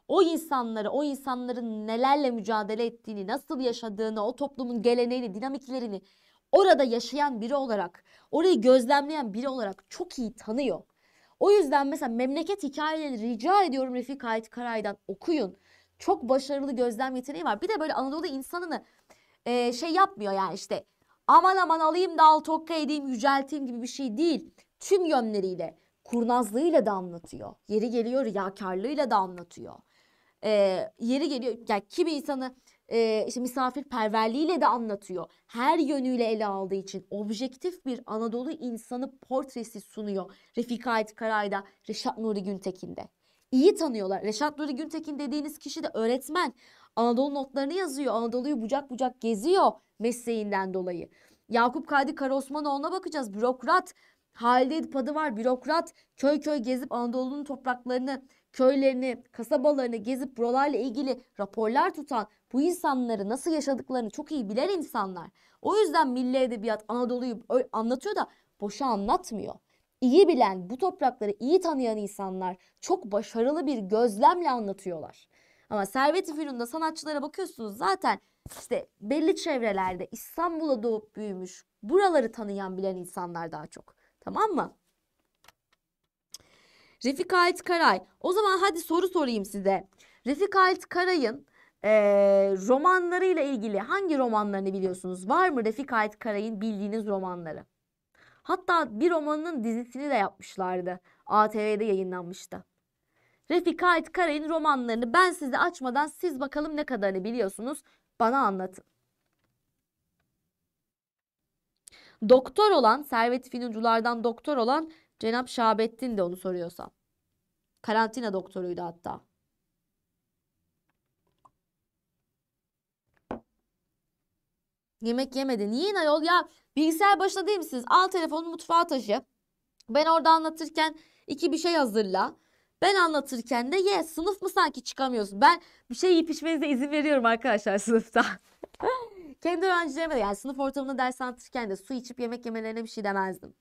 O insanları, o insanların nelerle mücadele ettiğini, nasıl yaşadığını, o toplumun geleneğini, dinamiklerini orada yaşayan biri olarak, orayı gözlemleyen biri olarak çok iyi tanıyor. O yüzden mesela memleket hikayelerini rica ediyorum Refik Halit Karay'dan okuyun. Çok başarılı gözlem yeteneği var. Bir de böyle Anadolu insanını e, şey yapmıyor yani işte aman aman alayım da al tokka edeyim yücelteyim gibi bir şey değil. Tüm yönleriyle kurnazlığıyla da anlatıyor. Yeri geliyor riyakarlığıyla da anlatıyor. Ee, yeri geliyor yani kim insanı e, işte misafirperverliğiyle de anlatıyor. Her yönüyle ele aldığı için objektif bir Anadolu insanı portresi sunuyor. Refika Ait Karay'da, Reşat Nuri Güntekin'de. İyi tanıyorlar. Reşat Nuri Güntekin dediğiniz kişi de öğretmen. Anadolu notlarını yazıyor. Anadolu'yu bucak bucak geziyor mesleğinden dolayı. Yakup Kadri Karaosmanoğlu'na bakacağız. Bürokrat. Halide var, bürokrat köy köy gezip Anadolu'nun topraklarını, köylerini, kasabalarını gezip buralarla ilgili raporlar tutan bu insanları nasıl yaşadıklarını çok iyi bilen insanlar. O yüzden milli edebiyat Anadolu'yu anlatıyor da boşa anlatmıyor. İyi bilen, bu toprakları iyi tanıyan insanlar çok başarılı bir gözlemle anlatıyorlar. Ama Servet-i sanatçılara bakıyorsunuz zaten işte belli çevrelerde İstanbul'a doğup büyümüş, buraları tanıyan bilen insanlar daha çok. Tamam mı? Refik Halit Karay. O zaman hadi soru sorayım size. Refik Halit Karay'ın e, romanlarıyla ilgili hangi romanlarını biliyorsunuz? Var mı Refik Halit Karay'ın bildiğiniz romanları? Hatta bir romanının dizisini de yapmışlardı. ATV'de yayınlanmıştı. Refik Ait Karay'ın romanlarını ben size açmadan siz bakalım ne kadarını biliyorsunuz bana anlatın. Doktor olan, Servet Finunculardan doktor olan Cenap Şabettin de onu soruyorsam. Karantina doktoruydu hatta. Yemek yemedi. Niye ayol ya? Bilgisayar başında değil misiniz? Al telefonu mutfağa taşı. Ben orada anlatırken iki bir şey hazırla. Ben anlatırken de ye sınıf mı sanki çıkamıyorsun? Ben bir şey yiyip içmenize izin veriyorum arkadaşlar sınıfta. Kendi öğrencilerime de yani sınıf ortamında ders anlatırken de su içip yemek yemelerine bir şey demezdim.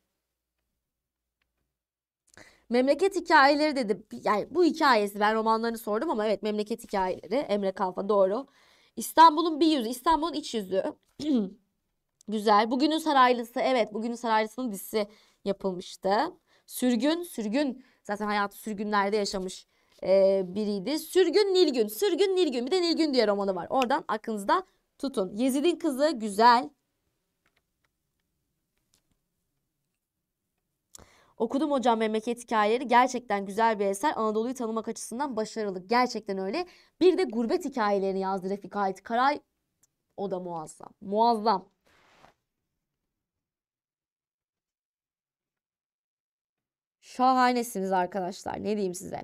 Memleket hikayeleri dedi. Yani bu hikayesi ben romanlarını sordum ama evet memleket hikayeleri Emre Kalfa doğru. İstanbul'un bir yüzü, İstanbul'un iç yüzü. Güzel. Bugünün Saraylısı evet bugünün Saraylısı'nın dizisi yapılmıştı. Sürgün, sürgün Zaten hayatı sürgünlerde yaşamış e, biriydi. Sürgün Nilgün. Sürgün Nilgün. Bir de Nilgün diye romanı var. Oradan aklınızda tutun. Yezid'in kızı güzel. Okudum hocam memleket hikayeleri. Gerçekten güzel bir eser. Anadolu'yu tanımak açısından başarılı. Gerçekten öyle. Bir de gurbet hikayelerini yazdı Refika Ait Karay. O da muazzam. Muazzam. şahanesiniz arkadaşlar. Ne diyeyim size.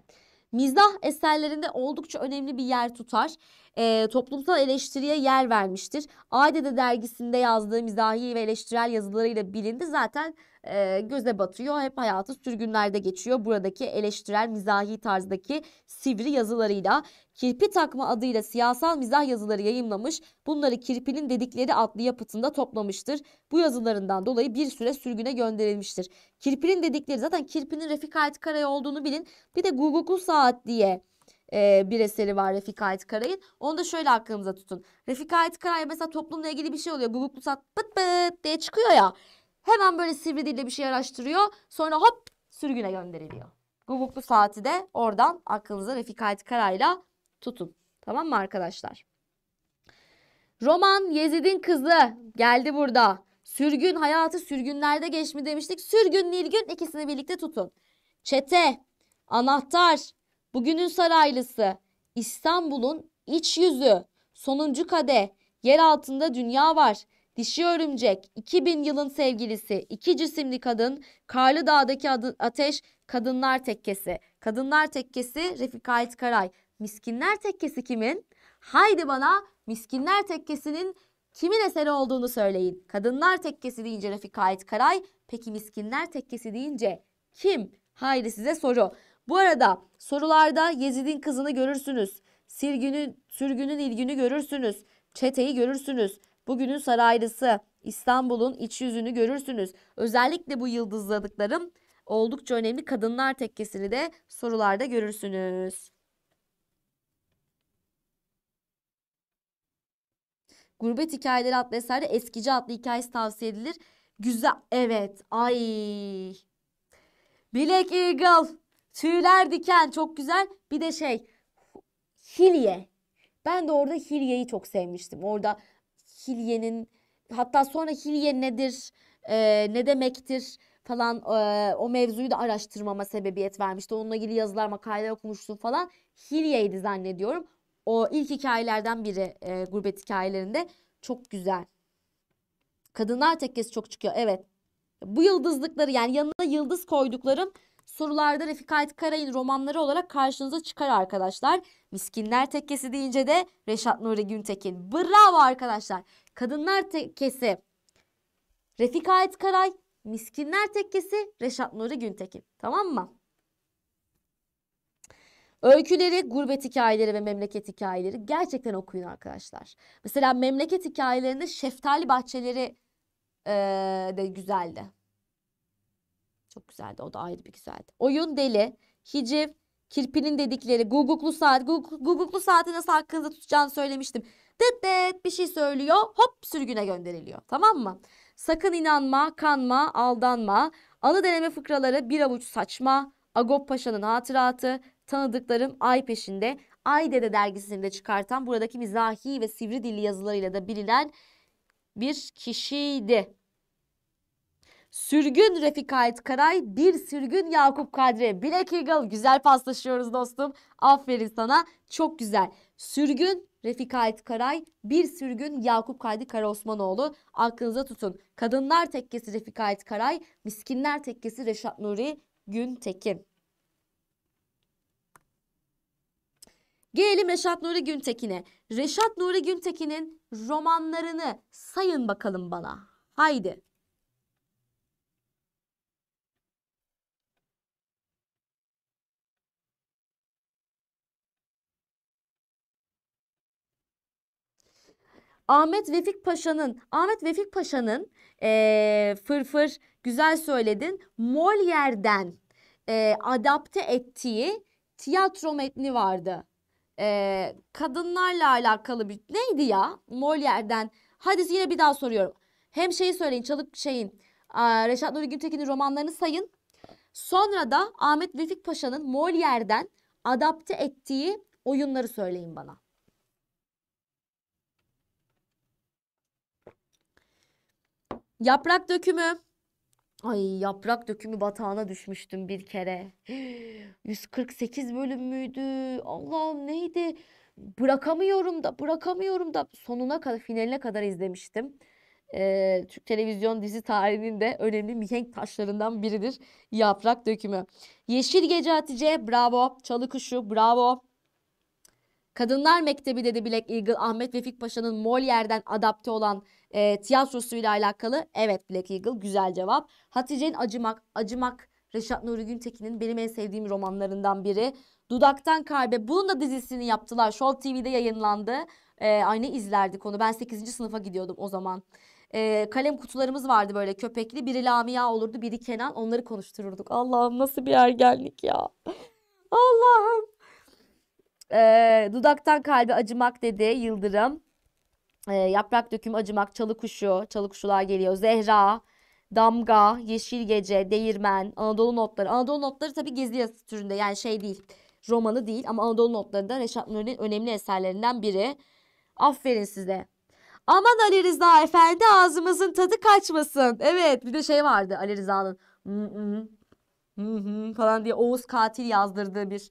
Mizah eserlerinde oldukça önemli bir yer tutar e, toplumsal eleştiriye yer vermiştir. Aydede dergisinde yazdığı mizahi ve eleştirel yazılarıyla bilindi. Zaten e, göze batıyor. Hep hayatı sürgünlerde geçiyor. Buradaki eleştirel mizahi tarzdaki sivri yazılarıyla kirpi takma adıyla siyasal mizah yazıları yayınlamış. Bunları Kirpi'nin dedikleri adlı yapıtında toplamıştır. Bu yazılarından dolayı bir süre sürgüne gönderilmiştir. Kirpi'nin dedikleri zaten Kirpi'nin Refik Halit Karaya olduğunu bilin. Bir de Guguklu Saat diye e, bir eseri var Refik Ait Karay'ın. Onu da şöyle aklınıza tutun. Refik Ait Karay mesela toplumla ilgili bir şey oluyor. Guguklu sat pıt pıt diye çıkıyor ya. Hemen böyle sivri dille bir şey araştırıyor. Sonra hop sürgüne gönderiliyor. Guguklu saati de oradan aklınıza Refik Ait Karay'la tutun. Tamam mı arkadaşlar? Roman Yezid'in kızı geldi burada. Sürgün hayatı sürgünlerde geçmi demiştik. Sürgün Nilgün ikisini birlikte tutun. Çete, anahtar, Bugünün saraylısı, İstanbul'un iç yüzü, sonuncu kade, yer altında dünya var. Dişi örümcek, 2000 yılın sevgilisi, iki cisimli kadın, Karlı Dağ'daki adı, ateş, kadınlar tekkesi. Kadınlar tekkesi Refik Ait Karay. Miskinler tekkesi kimin? Haydi bana Miskinler tekkesinin kimin eseri olduğunu söyleyin. Kadınlar tekkesi deyince Refik Ait Karay. Peki Miskinler tekkesi deyince kim? Haydi size soru. Bu arada sorularda Yezid'in kızını görürsünüz. Sirgünün, sürgünün ilgini görürsünüz. Çeteyi görürsünüz. Bugünün saraylısı İstanbul'un iç yüzünü görürsünüz. Özellikle bu yıldızladıklarım oldukça önemli kadınlar tekkesini de sorularda görürsünüz. Gurbet Hikayeleri adlı eserde Eskici adlı hikayesi tavsiye edilir. Güzel. Evet. Ay. Bilek Eagle. Tüyler diken çok güzel. Bir de şey hilye. Ben de orada hilyeyi çok sevmiştim. Orada hilyenin hatta sonra hilye nedir e, ne demektir falan e, o mevzuyu da araştırmama sebebiyet vermişti. Onunla ilgili yazılar makaleler okumuştum falan. Hilyeydi zannediyorum. O ilk hikayelerden biri e, gurbet hikayelerinde çok güzel. Kadınlar tekkesi çok çıkıyor evet. Bu yıldızlıkları yani yanına yıldız koyduklarım sorularda Refika Karay'ın romanları olarak karşınıza çıkar arkadaşlar. Miskinler Tekkesi deyince de Reşat Nuri Güntekin. Bravo arkadaşlar. Kadınlar Tekkesi Refika Karay, Miskinler Tekkesi Reşat Nuri Güntekin. Tamam mı? Öyküleri, gurbet hikayeleri ve memleket hikayeleri gerçekten okuyun arkadaşlar. Mesela memleket hikayelerinde şeftali bahçeleri ee, de güzeldi. Çok güzeldi. O da ayrı bir güzeldi. Oyun deli. Hiciv. Kirpinin dedikleri. Guguklu saat. Guguklu, saati nasıl hakkınızda tutacağını söylemiştim. Dıt dıt bir şey söylüyor. Hop sürgüne gönderiliyor. Tamam mı? Sakın inanma, kanma, aldanma. Alı deneme fıkraları bir avuç saçma. Agop Paşa'nın hatıratı. Tanıdıklarım ay peşinde. Ay Dede dergisinde çıkartan buradaki mizahi ve sivri dilli yazılarıyla da bilinen bir kişiydi. Sürgün Refik Ait Karay, bir sürgün Yakup Kadri. Black Eagle güzel paslaşıyoruz dostum. Aferin sana. Çok güzel. Sürgün Refik Ait Karay, bir sürgün Yakup Kadri Karaosmanoğlu. Aklınıza tutun. Kadınlar Tekkesi Refik Ait Karay, Miskinler Tekkesi Reşat Nuri Güntekin. Gelelim Reşat Nuri Güntekin'e. Reşat Nuri Güntekin'in romanlarını sayın bakalım bana. Haydi. Ahmet Vefik Paşa'nın Ahmet Vefik Paşa'nın e, fırfır güzel söyledin Molière'den e, adapte ettiği tiyatro metni vardı. E, kadınlarla alakalı bir neydi ya Molière'den hadi yine bir daha soruyorum. Hem şeyi söyleyin Çalık şeyin e, Reşat Nuri Güntekin'in romanlarını sayın. Sonra da Ahmet Vefik Paşa'nın Molière'den adapte ettiği oyunları söyleyin bana. Yaprak dökümü. Ay yaprak dökümü batağına düşmüştüm bir kere. 148 bölüm müydü? Allah'ım neydi? Bırakamıyorum da bırakamıyorum da sonuna kadar finaline kadar izlemiştim. Ee, Türk televizyon dizi tarihinin de önemli mihenk taşlarından biridir yaprak dökümü. Yeşil Gece Hatice bravo. Çalı Kuşu bravo. Kadınlar mektebi dedi Black Eagle Ahmet Vefik Paşa'nın Molière'den adapte olan e, tiyatrosuyla alakalı. Evet Black Eagle güzel cevap. Hatice'nin Acımak, Acımak Reşat Nuri Güntekin'in benim en sevdiğim romanlarından biri. Dudaktan Kalbe bunun da dizisini yaptılar. Show TV'de yayınlandı. E, aynı izlerdik konu Ben 8. sınıfa gidiyordum o zaman. E, kalem kutularımız vardı böyle köpekli. Biri Lamia olurdu, biri Kenan. Onları konuştururduk. Allah'ım nasıl bir ergenlik ya. Allah'ım. E, dudaktan kalbi acımak dedi Yıldırım. E, yaprak döküm acımak, çalı kuşu, çalı kuşular geliyor. Zehra, damga, yeşil gece, değirmen, Anadolu notları. Anadolu notları tabii gizli yazı türünde yani şey değil, romanı değil ama Anadolu notları da Reşat Nuri'nin önemli eserlerinden biri. Aferin size. Aman Ali Rıza Efendi ağzımızın tadı kaçmasın. Evet bir de şey vardı Ali Rıza'nın. Hı hı. Hı hı falan diye Oğuz Katil yazdırdığı bir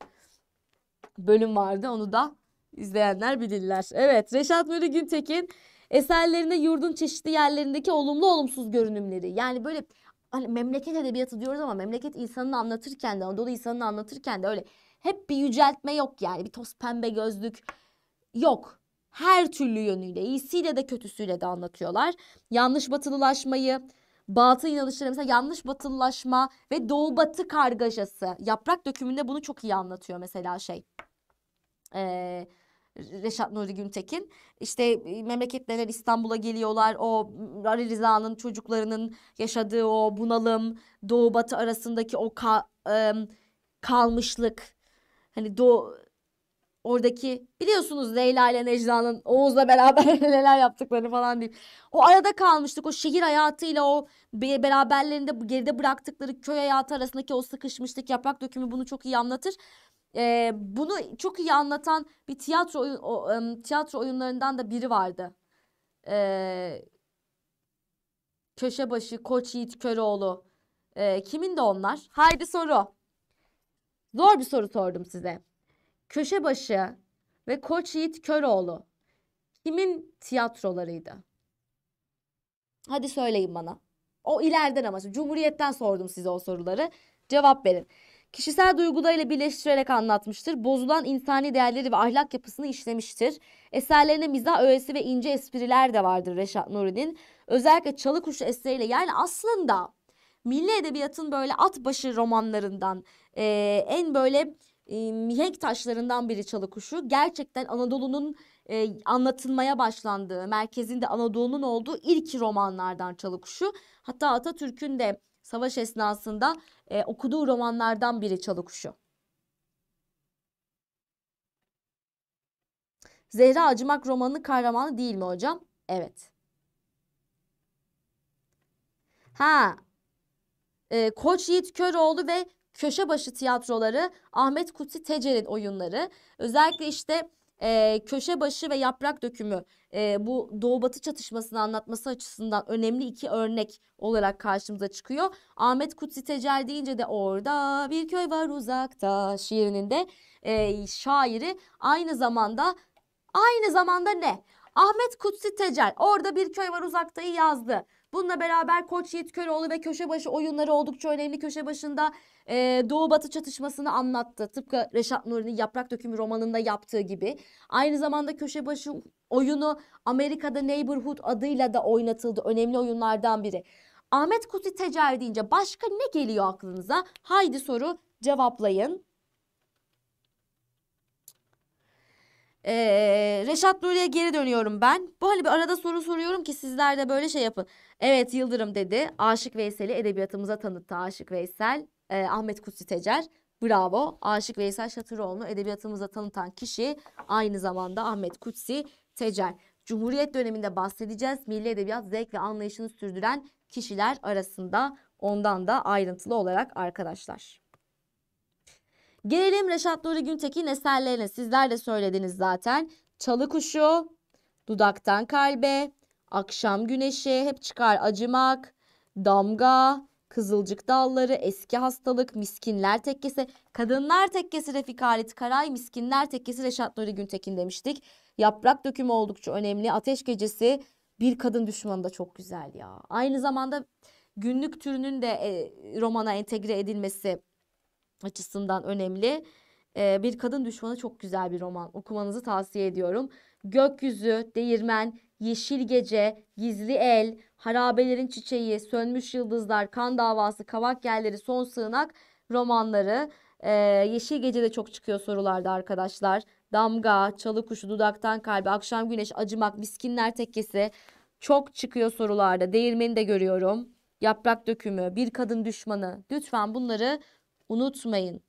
bölüm vardı. Onu da izleyenler bilirler. Evet Reşat Nuri Güntekin eserlerinde yurdun çeşitli yerlerindeki olumlu olumsuz görünümleri. Yani böyle hani memleket edebiyatı diyoruz ama memleket insanını anlatırken de Anadolu insanını anlatırken de öyle hep bir yüceltme yok yani bir toz pembe gözlük yok. Her türlü yönüyle iyisiyle de kötüsüyle de anlatıyorlar. Yanlış batılılaşmayı, batı inanışları mesela yanlış batılılaşma ve doğu batı kargaşası. Yaprak dökümünde bunu çok iyi anlatıyor mesela şey e, Reşat Nuri Güntekin. işte e, memleketlerden İstanbul'a geliyorlar. O Ali Rıza'nın çocuklarının yaşadığı o bunalım, Doğu Batı arasındaki o ka, kalmışlık. Hani Doğu oradaki biliyorsunuz Leyla ile Necla'nın Oğuz'la beraber neler yaptıklarını falan deyip o arada kalmıştık o şehir hayatıyla o beraberlerinde geride bıraktıkları köy hayatı arasındaki o sıkışmışlık yaprak dökümü bunu çok iyi anlatır. E, bunu çok iyi anlatan bir tiyatro oyun, o, um, tiyatro oyunlarından da biri vardı. E, Köşebaşı, Koç Yiğit Köroğlu. E, kimin de onlar? Haydi soru. Zor bir soru sordum size. Köşebaşı ve Koç Yiğit Köroğlu kimin tiyatrolarıydı? Hadi söyleyin bana. O ileriden ama. Cumhuriyet'ten sordum size o soruları. Cevap verin kişisel duygularıyla birleştirerek anlatmıştır. Bozulan insani değerleri ve ahlak yapısını işlemiştir. Eserlerine mizah öğesi ve ince espriler de vardır Reşat Nuri'nin. Özellikle Çalı Kuşu eseriyle yani aslında milli edebiyatın böyle at başı romanlarından e, en böyle e, mihenk taşlarından biri Çalı Kuşu. Gerçekten Anadolu'nun e, anlatılmaya başlandığı, merkezinde Anadolu'nun olduğu ilk romanlardan Çalı Kuşu. Hatta Atatürk'ün de savaş esnasında e, okuduğu romanlardan biri Çalıkuşu. Zehra Acımak romanının kahramanı değil mi hocam? Evet. Ha. E, Koç Yiğit Köroğlu ve Köşebaşı tiyatroları Ahmet Kutsi Tecer'in oyunları. Özellikle işte e, köşe başı ve yaprak dökümü e, bu Doğu Batı çatışmasını anlatması açısından önemli iki örnek olarak karşımıza çıkıyor. Ahmet Kutsi Tecel deyince de orada bir köy var uzakta şiirinin de e, şairi aynı zamanda aynı zamanda ne? Ahmet Kutsi Tecel orada bir köy var uzakta'yı yazdı. Bununla beraber Koç Yiğit Köroğlu ve köşebaşı oyunları oldukça önemli. Köşe başında e, Doğu Batı çatışmasını anlattı. Tıpkı Reşat Nuri'nin Yaprak Dökümü romanında yaptığı gibi. Aynı zamanda köşebaşı oyunu Amerika'da Neighborhood adıyla da oynatıldı. Önemli oyunlardan biri. Ahmet Kutsi Tecer deyince başka ne geliyor aklınıza? Haydi soru cevaplayın. Ee, Reşat Nuri'ye geri dönüyorum ben. Bu hani bir arada soru soruyorum ki sizler de böyle şey yapın. Evet Yıldırım dedi. Aşık Veysel'i edebiyatımıza tanıttı Aşık Veysel. E, Ahmet Kutsi Tecer. Bravo. Aşık Veysel Şatıroğlu'nu edebiyatımıza tanıtan kişi aynı zamanda Ahmet Kutsi Tecer. Cumhuriyet döneminde bahsedeceğiz. Milli edebiyat zevk ve anlayışını sürdüren kişiler arasında ondan da ayrıntılı olarak arkadaşlar. Gelelim Reşat Nuri Güntekin eserlerine. Sizler de söylediniz zaten. Çalı kuşu, dudaktan kalbe, akşam güneşi, hep çıkar acımak, damga, kızılcık dalları, eski hastalık, miskinler tekkesi, kadınlar tekkesi Refik Halit Karay, miskinler tekkesi Reşat Nuri Güntekin demiştik. Yaprak dökümü oldukça önemli. Ateş gecesi bir kadın düşmanı da çok güzel ya. Aynı zamanda günlük türünün de e, romana entegre edilmesi açısından önemli. Ee, bir Kadın Düşmanı çok güzel bir roman. Okumanızı tavsiye ediyorum. Gökyüzü, Değirmen, Yeşil Gece, Gizli El, Harabelerin Çiçeği, Sönmüş Yıldızlar, Kan Davası, Kavak Yerleri, Son Sığınak romanları. Ee, Yeşil Gece de çok çıkıyor sorularda arkadaşlar. Damga, Çalı Kuşu, Dudaktan Kalbi, Akşam Güneş, Acımak, Miskinler Tekkesi çok çıkıyor sorularda. Değirmeni de görüyorum. Yaprak dökümü, bir kadın düşmanı. Lütfen bunları unutmayın.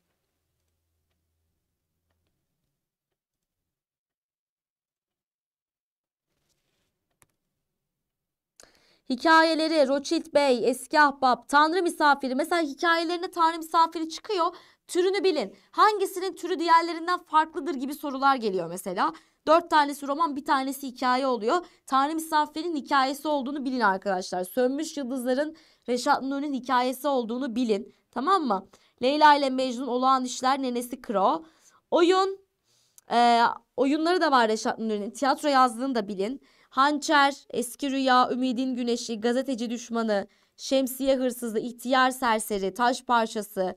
Hikayeleri Roçilt Bey, Eski Ahbap, Tanrı Misafiri. Mesela hikayelerinde Tanrı Misafiri çıkıyor. Türünü bilin. Hangisinin türü diğerlerinden farklıdır gibi sorular geliyor mesela. Dört tanesi roman bir tanesi hikaye oluyor. Tanrı Misafir'in hikayesi olduğunu bilin arkadaşlar. Sönmüş Yıldızlar'ın Reşat Nuri'nin hikayesi olduğunu bilin. Tamam mı? Leyla ile Mecnun olağan işler nenesi Kro. Oyun e, oyunları da var Reşat Nuri'nin. Tiyatro yazdığını da bilin. Hançer, Eski Rüya, Ümidin Güneşi, Gazeteci Düşmanı, Şemsiye Hırsızı, İhtiyar Serseri, Taş Parçası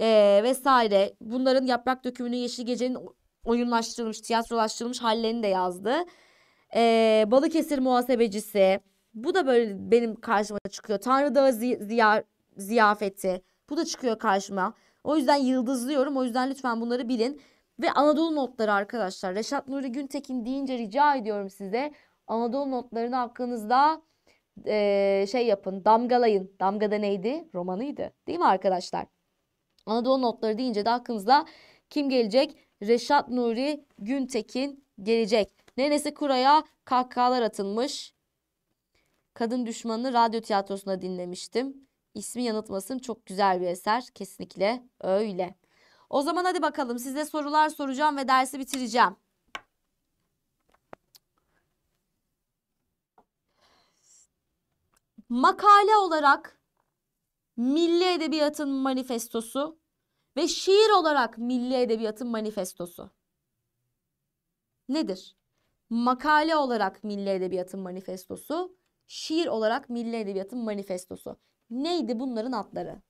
e, vesaire. Bunların yaprak dökümünün Yeşil Gece'nin oyunlaştırılmış, tiyatrolaştırılmış hallerini de yazdı. E, Balıkesir Muhasebecisi. Bu da böyle benim karşıma çıkıyor. Tanrı Dağı zi- ziyar- ziyafeti. Bu da çıkıyor karşıma. O yüzden yıldızlıyorum. O yüzden lütfen bunları bilin. Ve Anadolu notları arkadaşlar. Reşat Nuri Güntekin deyince rica ediyorum size. Anadolu notlarını hakkınızda e, şey yapın. Damgalayın. Damgada neydi? Romanıydı. Değil mi arkadaşlar? Anadolu notları deyince de hakkınızda kim gelecek? Reşat Nuri Güntekin gelecek. Nenesi Kura'ya kahkahalar atılmış. Kadın düşmanını radyo tiyatrosuna dinlemiştim. İsmi yanıltmasın çok güzel bir eser. Kesinlikle öyle. O zaman hadi bakalım size sorular soracağım ve dersi bitireceğim. Makale olarak Milli Edebiyatın Manifestosu ve şiir olarak Milli Edebiyatın Manifestosu. Nedir? Makale olarak Milli Edebiyatın Manifestosu, şiir olarak Milli Edebiyatın Manifestosu. Neydi bunların adları?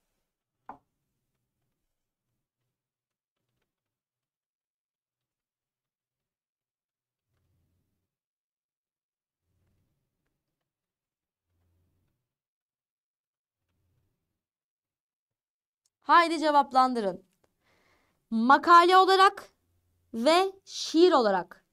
Haydi cevaplandırın. Makale olarak ve şiir olarak.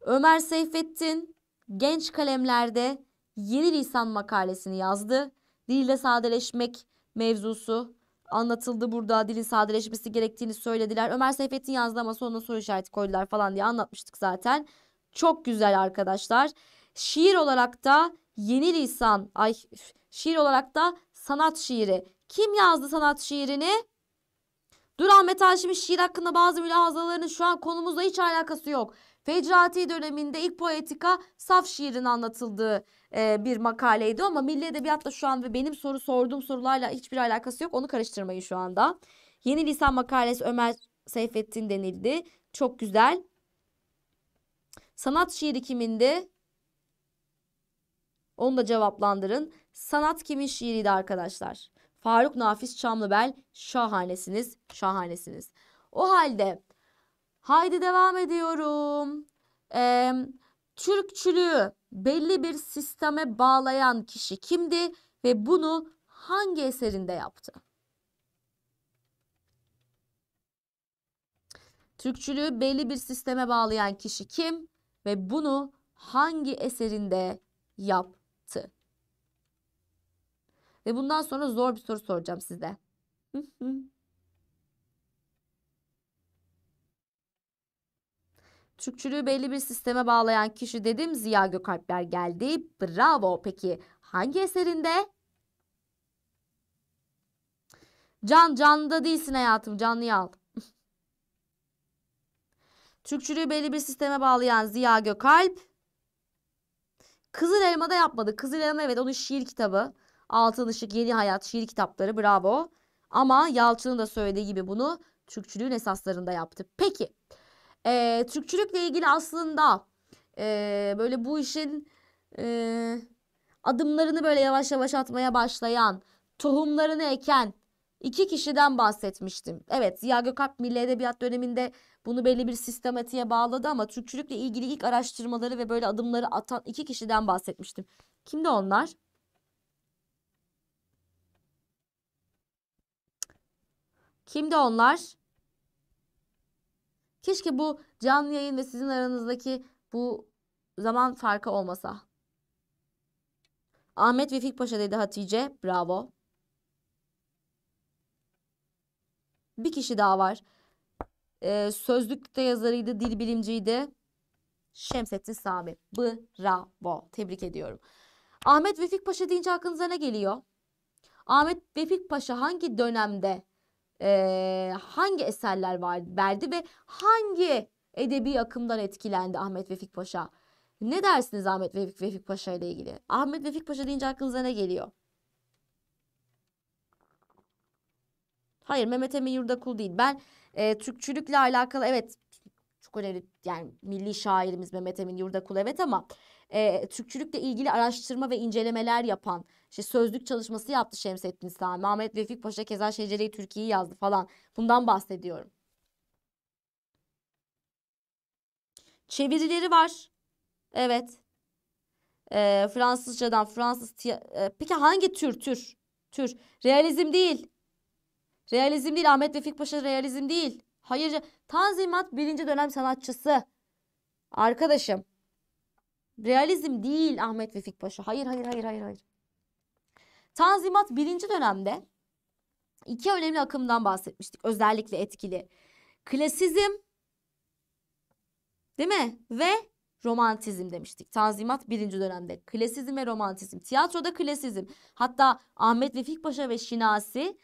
Ömer Seyfettin genç kalemlerde Yeni Lisan makalesini yazdı. Dille sadeleşmek mevzusu anlatıldı burada dilin sadeleşmesi gerektiğini söylediler. Ömer Seyfettin yazdı ama sonuna soru işareti koydular falan diye anlatmıştık zaten. Çok güzel arkadaşlar. Şiir olarak da yeni lisan ay şiir olarak da sanat şiiri. Kim yazdı sanat şiirini? Dur Ahmet Haşim'in şiir hakkında bazı mülahazalarının şu an konumuzla hiç alakası yok. Fecrati döneminde ilk poetika saf şiirin anlatıldığı e, bir makaleydi ama milli edebiyatla şu an ve benim soru sorduğum sorularla hiçbir alakası yok. Onu karıştırmayın şu anda. Yeni lisan makalesi Ömer Seyfettin denildi. Çok güzel. Sanat şiiri kimindi? Onu da cevaplandırın. Sanat kimin şiiriydi arkadaşlar? Faruk Nafiz Çamlıbel şahanesiniz, şahanesiniz. O halde haydi devam ediyorum. Ee, Türkçülüğü belli bir sisteme bağlayan kişi kimdi ve bunu hangi eserinde yaptı? Türkçülüğü belli bir sisteme bağlayan kişi kim ve bunu hangi eserinde yaptı? Ve bundan sonra zor bir soru soracağım size. Türkçülüğü belli bir sisteme bağlayan kişi dedim Ziya Gökalpler geldi. Bravo. Peki hangi eserinde? Can canlıda değilsin hayatım. Canlıyı al. Türkçülüğü belli bir sisteme bağlayan Ziya Gökalp. Kızıl Elma'da yapmadı. Kızıl Elma evet onun şiir kitabı. Altın Işık, Yeni Hayat şiir kitapları bravo. Ama Yalçın'ın da söylediği gibi bunu Türkçülüğün esaslarında yaptı. Peki e, Türkçülükle ilgili aslında e, böyle bu işin e, adımlarını böyle yavaş yavaş atmaya başlayan, tohumlarını eken iki kişiden bahsetmiştim. Evet Ziya Gökalp Milli Edebiyat döneminde bunu belli bir sistematiğe bağladı ama Türkçülükle ilgili ilk araştırmaları ve böyle adımları atan iki kişiden bahsetmiştim. Kimdi onlar? Kimdi onlar? Keşke bu canlı yayın ve sizin aranızdaki bu zaman farkı olmasa. Ahmet Vefik Paşa dedi Hatice. Bravo. Bir kişi daha var. Ee, sözlükte yazarıydı, dil bilimciydi. Şemsettin Sami. Bravo. Tebrik ediyorum. Ahmet Vefik Paşa deyince aklınıza ne geliyor? Ahmet Vefik Paşa hangi dönemde e, hangi eserler var, verdi ve hangi edebi akımdan etkilendi Ahmet Vefik Paşa? Ne dersiniz Ahmet Vefik, Vefik Paşa ile ilgili? Ahmet Vefik Paşa deyince aklınıza ne geliyor? Hayır Mehmet Emin Yurdakul değil. Ben e, Türkçülükle alakalı evet çok önemli yani milli şairimiz Mehmet Emin Yurdakul evet ama e, Türkçülükle ilgili araştırma ve incelemeler yapan işte sözlük çalışması yaptı Şemsettin Sami. Mehmet Vefik Paşa keza şecere Türkiye'yi yazdı falan. Bundan bahsediyorum. Çevirileri var. Evet. E, Fransızcadan Fransız e, peki hangi tür tür tür realizm değil. Realizm değil Ahmet Vefik Paşa realizm değil. Hayır Tanzimat birinci dönem sanatçısı. Arkadaşım Realizm değil Ahmet Vefik Paşa. Hayır hayır hayır hayır hayır. Tanzimat birinci dönemde iki önemli akımdan bahsetmiştik. Özellikle etkili. Klasizm değil mi? Ve romantizm demiştik. Tanzimat birinci dönemde klasizm ve romantizm. Tiyatroda klasizm. Hatta Ahmet Vefik Paşa ve Şinasi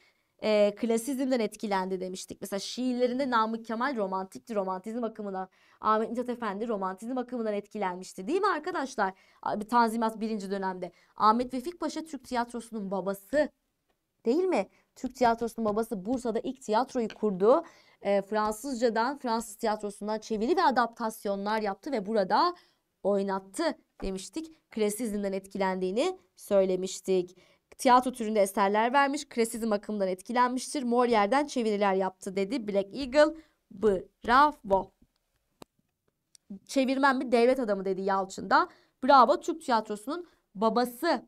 e, klasizmden etkilendi demiştik. Mesela şiirlerinde Namık Kemal romantikti, romantizm akımından. Ahmet Mithat Efendi romantizm akımından etkilenmişti. Değil mi arkadaşlar? Tanzimat birinci dönemde. Ahmet Vefik Paşa Türk tiyatrosunun babası değil mi? Türk tiyatrosunun babası Bursa'da ilk tiyatroyu kurdu. E, Fransızcadan, Fransız tiyatrosundan çeviri ve adaptasyonlar yaptı ve burada oynattı demiştik. Klasizmden etkilendiğini söylemiştik. Tiyatro türünde eserler vermiş, klasizm akımından etkilenmiştir. Molière'den çeviriler yaptı dedi Black Eagle. Bravo. Çevirmen bir devlet adamı dedi Yalçın'da. Bravo Türk tiyatrosunun babası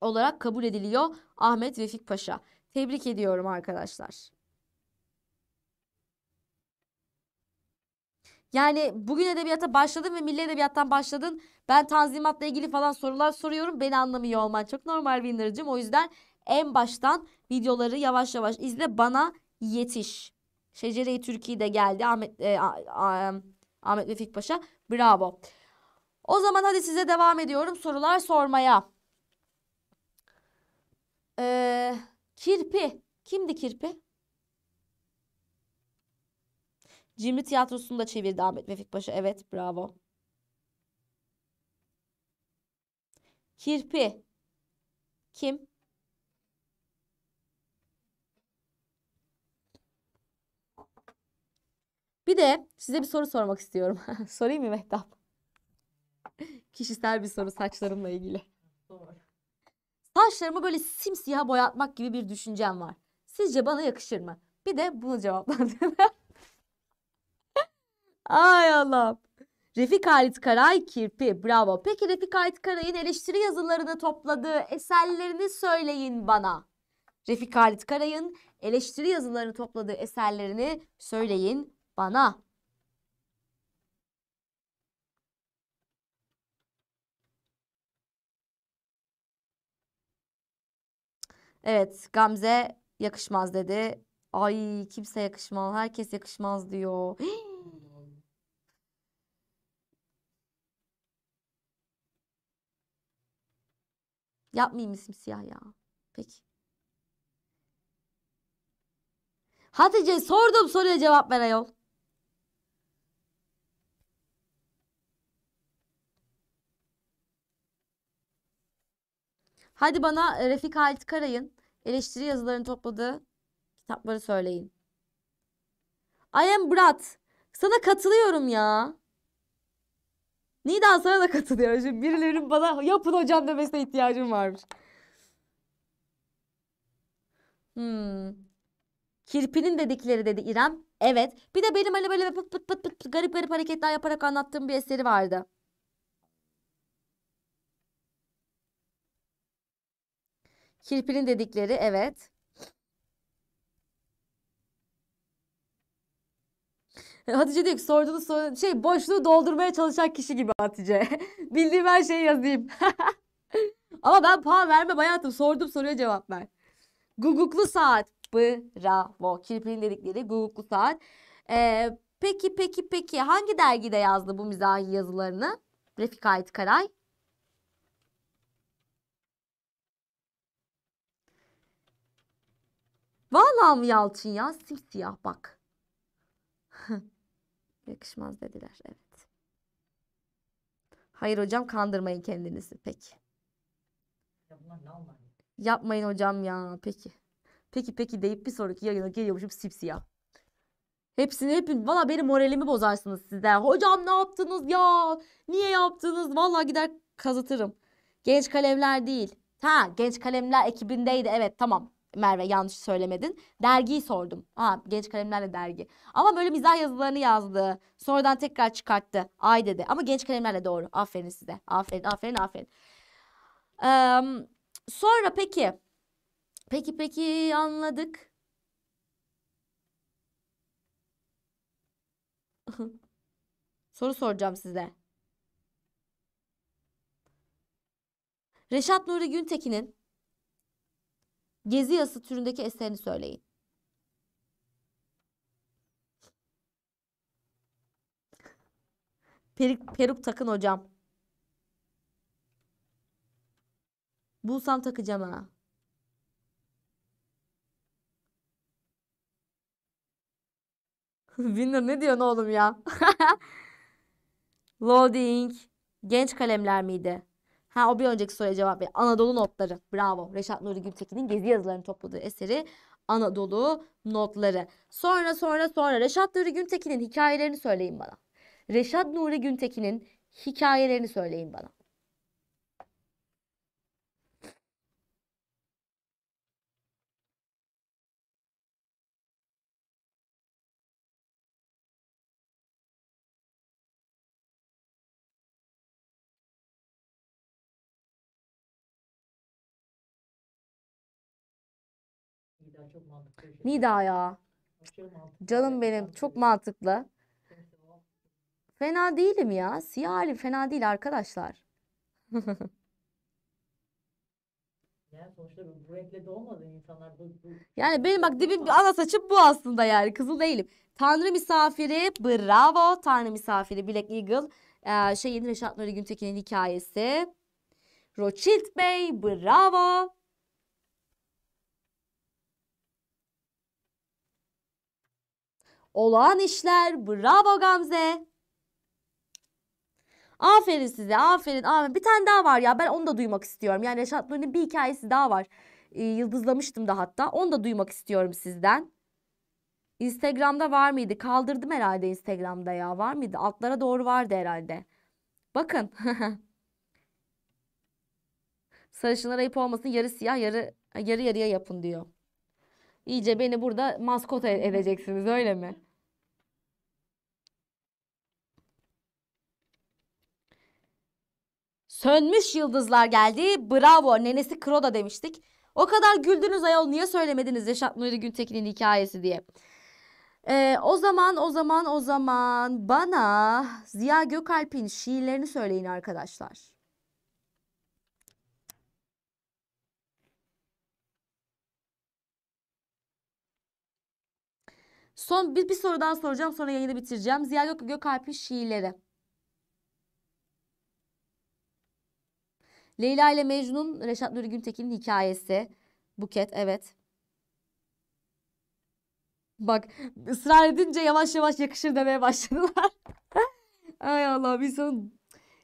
olarak kabul ediliyor Ahmet Vefik Paşa. Tebrik ediyorum arkadaşlar. Yani bugün edebiyata başladın ve milli edebiyattan başladın. Ben Tanzimat'la ilgili falan sorular soruyorum. Beni anlamıyor olman çok normal Winner'cığım. O yüzden en baştan videoları yavaş yavaş izle. Bana yetiş. Şecere-i Türkiye'de geldi. Ahmet, e, a, a, Ahmet Vefik Paşa. Bravo. O zaman hadi size devam ediyorum sorular sormaya. Ee, kirpi. Kimdi kirpi? Cimri tiyatrosunu da çevirdi Ahmet Vefik Paşa. Evet bravo. Kirpi. Kim? Bir de size bir soru sormak istiyorum. Sorayım mı Mehtap? Kişisel bir soru saçlarımla ilgili. Saçlarımı böyle simsiyah boyatmak gibi bir düşüncem var. Sizce bana yakışır mı? Bir de bunu cevaplandırın. Ay Allah, Refik Halit Karay Kirpi. Bravo. Peki Refik Halit Karay'ın eleştiri yazılarını topladığı eserlerini söyleyin bana. Refik Halit Karay'ın eleştiri yazılarını topladığı eserlerini söyleyin bana. Evet Gamze yakışmaz dedi. Ay kimse yakışmaz. Herkes yakışmaz diyor. Hii. Yapmayayım isim siyah ya. Peki. Hatice sordum soruya cevap ver ayol. Hadi bana e, Refik Halit Karay'ın eleştiri yazılarını topladığı kitapları söyleyin. I am Brat. Sana katılıyorum ya. Nida sana da katılıyor Şimdi birilerinin bana yapın hocam demesine ihtiyacım varmış. Hmm. Kirpinin dedikleri dedi İrem. Evet. Bir de benim hani böyle pıt pıt pıt pıt, pıt garip garip hareketler yaparak anlattığım bir eseri vardı. Kirpinin dedikleri evet. Hatice diyor ki sorduğunuz soru şey boşluğu doldurmaya çalışan kişi gibi Hatice. Bildiğim her şeyi yazayım. Ama ben puan verme bayatım. Sordum soruya cevap ver. Guguklu saat. Bravo. Kirpin dedikleri guguklu saat. Ee, peki peki peki hangi dergide yazdı bu mizahi yazılarını? Refik Ait Karay. Vallahi mı Yalçın ya? Simsiyah bak. Yakışmaz dediler. Evet. Hayır hocam kandırmayın kendinizi. Peki. Ya bunlar ne anlar? Yapmayın hocam ya. Peki. Peki peki deyip bir sonraki yayına geliyormuşum sipsiyah. Hepsini hepin valla benim moralimi bozarsınız sizler. Hocam ne yaptınız ya? Niye yaptınız? Valla gider kazıtırım. Genç kalemler değil. Ha genç kalemler ekibindeydi evet tamam. Merve yanlış söylemedin. Dergiyi sordum. Ha genç kalemlerle dergi. Ama böyle mizah yazılarını yazdı. Sonradan tekrar çıkarttı. Ay dedi. Ama genç kalemlerle doğru. Aferin size. Aferin aferin aferin. Ee, sonra peki. Peki peki anladık. Soru soracağım size. Reşat Nuri Güntekin'in Gezi Yası türündeki eserini söyleyin. Perik, peruk takın hocam. Bulsam takacağım ha. Winner ne diyorsun oğlum ya? Loading. Genç kalemler miydi? Ha o bir önceki soruya cevap ver. Anadolu Notları. Bravo. Reşat Nuri Gültekin'in gezi yazılarını topladığı eseri Anadolu Notları. Sonra sonra sonra Reşat Nuri Güntekin'in hikayelerini söyleyin bana. Reşat Nuri Güntekin'in hikayelerini söyleyin bana. çok mantıklı. Şey. Nida ya. mantıklı. Canım benim. Çok mantıklı. Fena değilim ya. Siyah halim fena değil arkadaşlar. Yani benim bak dibim ana saçım bu aslında yani. Kızıl değilim. Tanrı misafiri bravo. Tanrı misafiri Black Eagle. Ee, şeyin Reşat Nuri Güntekin'in hikayesi. Rothschild Bey bravo. Olağan işler. Bravo Gamze. Aferin size. Aferin. Aferin. Bir tane daha var ya. Ben onu da duymak istiyorum. Yani Reşat Nuri'nin bir hikayesi daha var. Ee, yıldızlamıştım da hatta. Onu da duymak istiyorum sizden. Instagram'da var mıydı? Kaldırdım herhalde Instagram'da ya. Var mıydı? Altlara doğru vardı herhalde. Bakın. Sarışınlar ayıp olmasın. Yarı siyah, yarı yarı yarıya yapın diyor. İyice beni burada maskot e- edeceksiniz öyle mi? Sönmüş yıldızlar geldi. Bravo. Nenesi Kroda demiştik. O kadar güldünüz ayol niye söylemediniz Reşat Nuri Güntekin'in hikayesi diye. Ee, o zaman o zaman o zaman bana Ziya Gökalp'in şiirlerini söyleyin arkadaşlar. Son bir, bir soru daha soracağım sonra yayını bitireceğim. Ziya Gök Gökalp'in şiirleri. Leyla ile Mecnun Reşat Nuri Güntekin'in hikayesi. Buket evet. Bak ısrar edince yavaş yavaş yakışır demeye başladılar. Ay Allah bir son.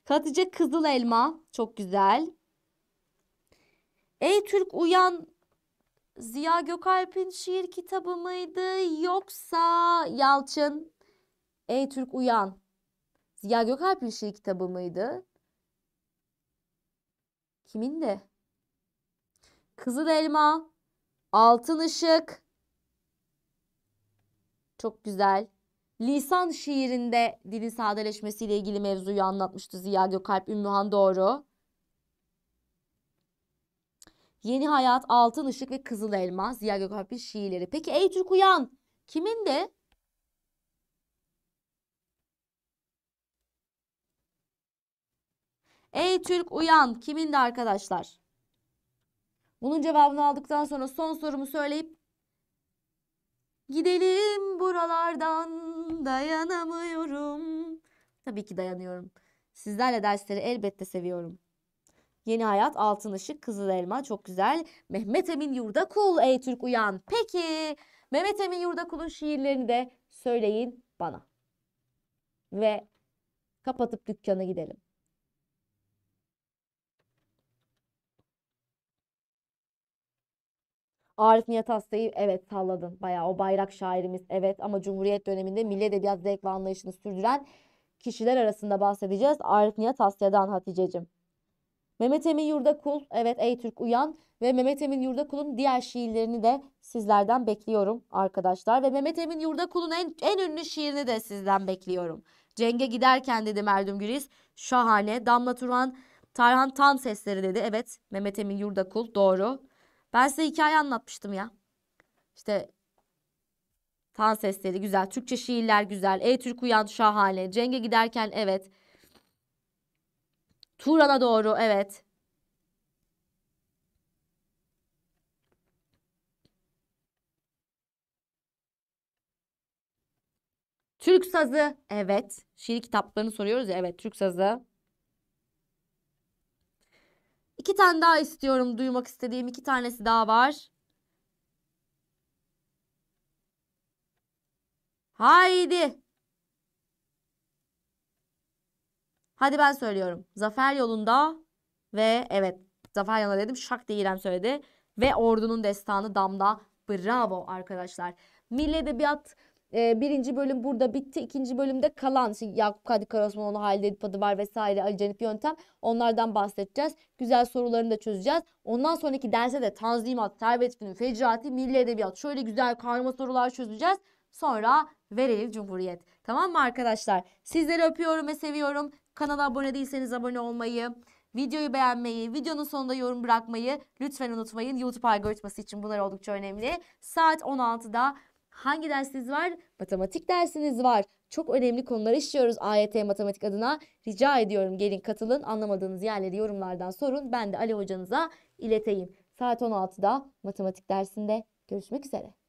Hatice Kızıl Elma çok güzel. Ey Türk Uyan Ziya Gökalp'in şiir kitabı mıydı yoksa Yalçın Ey Türk Uyan Ziya Gökalp'in şiir kitabı mıydı? Kimin de? Kızıl elma, altın ışık. Çok güzel. Lisan şiirinde dilin sadeleşmesiyle ilgili mevzuyu anlatmıştı Ziya Gökalp Ümmühan Doğru. Yeni Hayat, Altın Işık ve Kızıl Elma Ziya Gökalp'in şiirleri. Peki Ey Türk Uyan kimin de? Ey Türk uyan kimindi arkadaşlar? Bunun cevabını aldıktan sonra son sorumu söyleyip gidelim buralardan dayanamıyorum. Tabii ki dayanıyorum. Sizlerle dersleri elbette seviyorum. Yeni Hayat, Altın Işık, Kızıl Elma çok güzel. Mehmet Emin Yurdakul, Ey Türk Uyan. Peki Mehmet Emin Yurdakul'un şiirlerini de söyleyin bana. Ve kapatıp dükkana gidelim. Arif Nihat Hasta'yı evet salladın. Bayağı o bayrak şairimiz evet ama Cumhuriyet döneminde milli edebiyat zevk ve anlayışını sürdüren kişiler arasında bahsedeceğiz. Arif Nihat Hasya'dan Hatice'cim. Mehmet Emin Yurdakul, evet Ey Türk Uyan ve Mehmet Emin Yurdakul'un diğer şiirlerini de sizlerden bekliyorum arkadaşlar. Ve Mehmet Emin Yurdakul'un en, en ünlü şiirini de sizden bekliyorum. Cenge giderken dedi Merdüm Güriz, şahane, Damla Turan, Tarhan Tan sesleri dedi. Evet Mehmet Emin Yurdakul doğru. Ben size hikaye anlatmıştım ya. İşte Tan sesleri güzel. Türkçe şiirler güzel. Ey Türk uyan şahane. Cenge giderken evet. Turan'a doğru evet. Türk sazı evet. Şiir kitaplarını soruyoruz ya evet Türk sazı. İki tane daha istiyorum duymak istediğim iki tanesi daha var. Haydi. Hadi ben söylüyorum. Zafer yolunda ve evet zafer yolunda dedim şak diye İrem söyledi. Ve ordunun destanı damda. Bravo arkadaşlar. Milli edebiyat e, birinci bölüm burada bitti. ikinci bölümde kalan işte Yakup Kadri Karaosmanoğlu, Halide Edip var vesaire Ali Cenip Yöntem onlardan bahsedeceğiz. Güzel sorularını da çözeceğiz. Ondan sonraki derse de Tanzimat, Servet Günü, Fecrati, Milli Edebiyat şöyle güzel karma sorular çözeceğiz. Sonra verelim Cumhuriyet. Tamam mı arkadaşlar? Sizleri öpüyorum ve seviyorum. Kanala abone değilseniz abone olmayı, videoyu beğenmeyi, videonun sonunda yorum bırakmayı lütfen unutmayın. YouTube algoritması için bunlar oldukça önemli. Saat 16'da Hangi dersiniz var? Matematik dersiniz var. Çok önemli konular işliyoruz AYT matematik adına. Rica ediyorum gelin katılın. Anlamadığınız yerleri yorumlardan sorun. Ben de Ali hocanıza ileteyim. Saat 16'da matematik dersinde görüşmek üzere.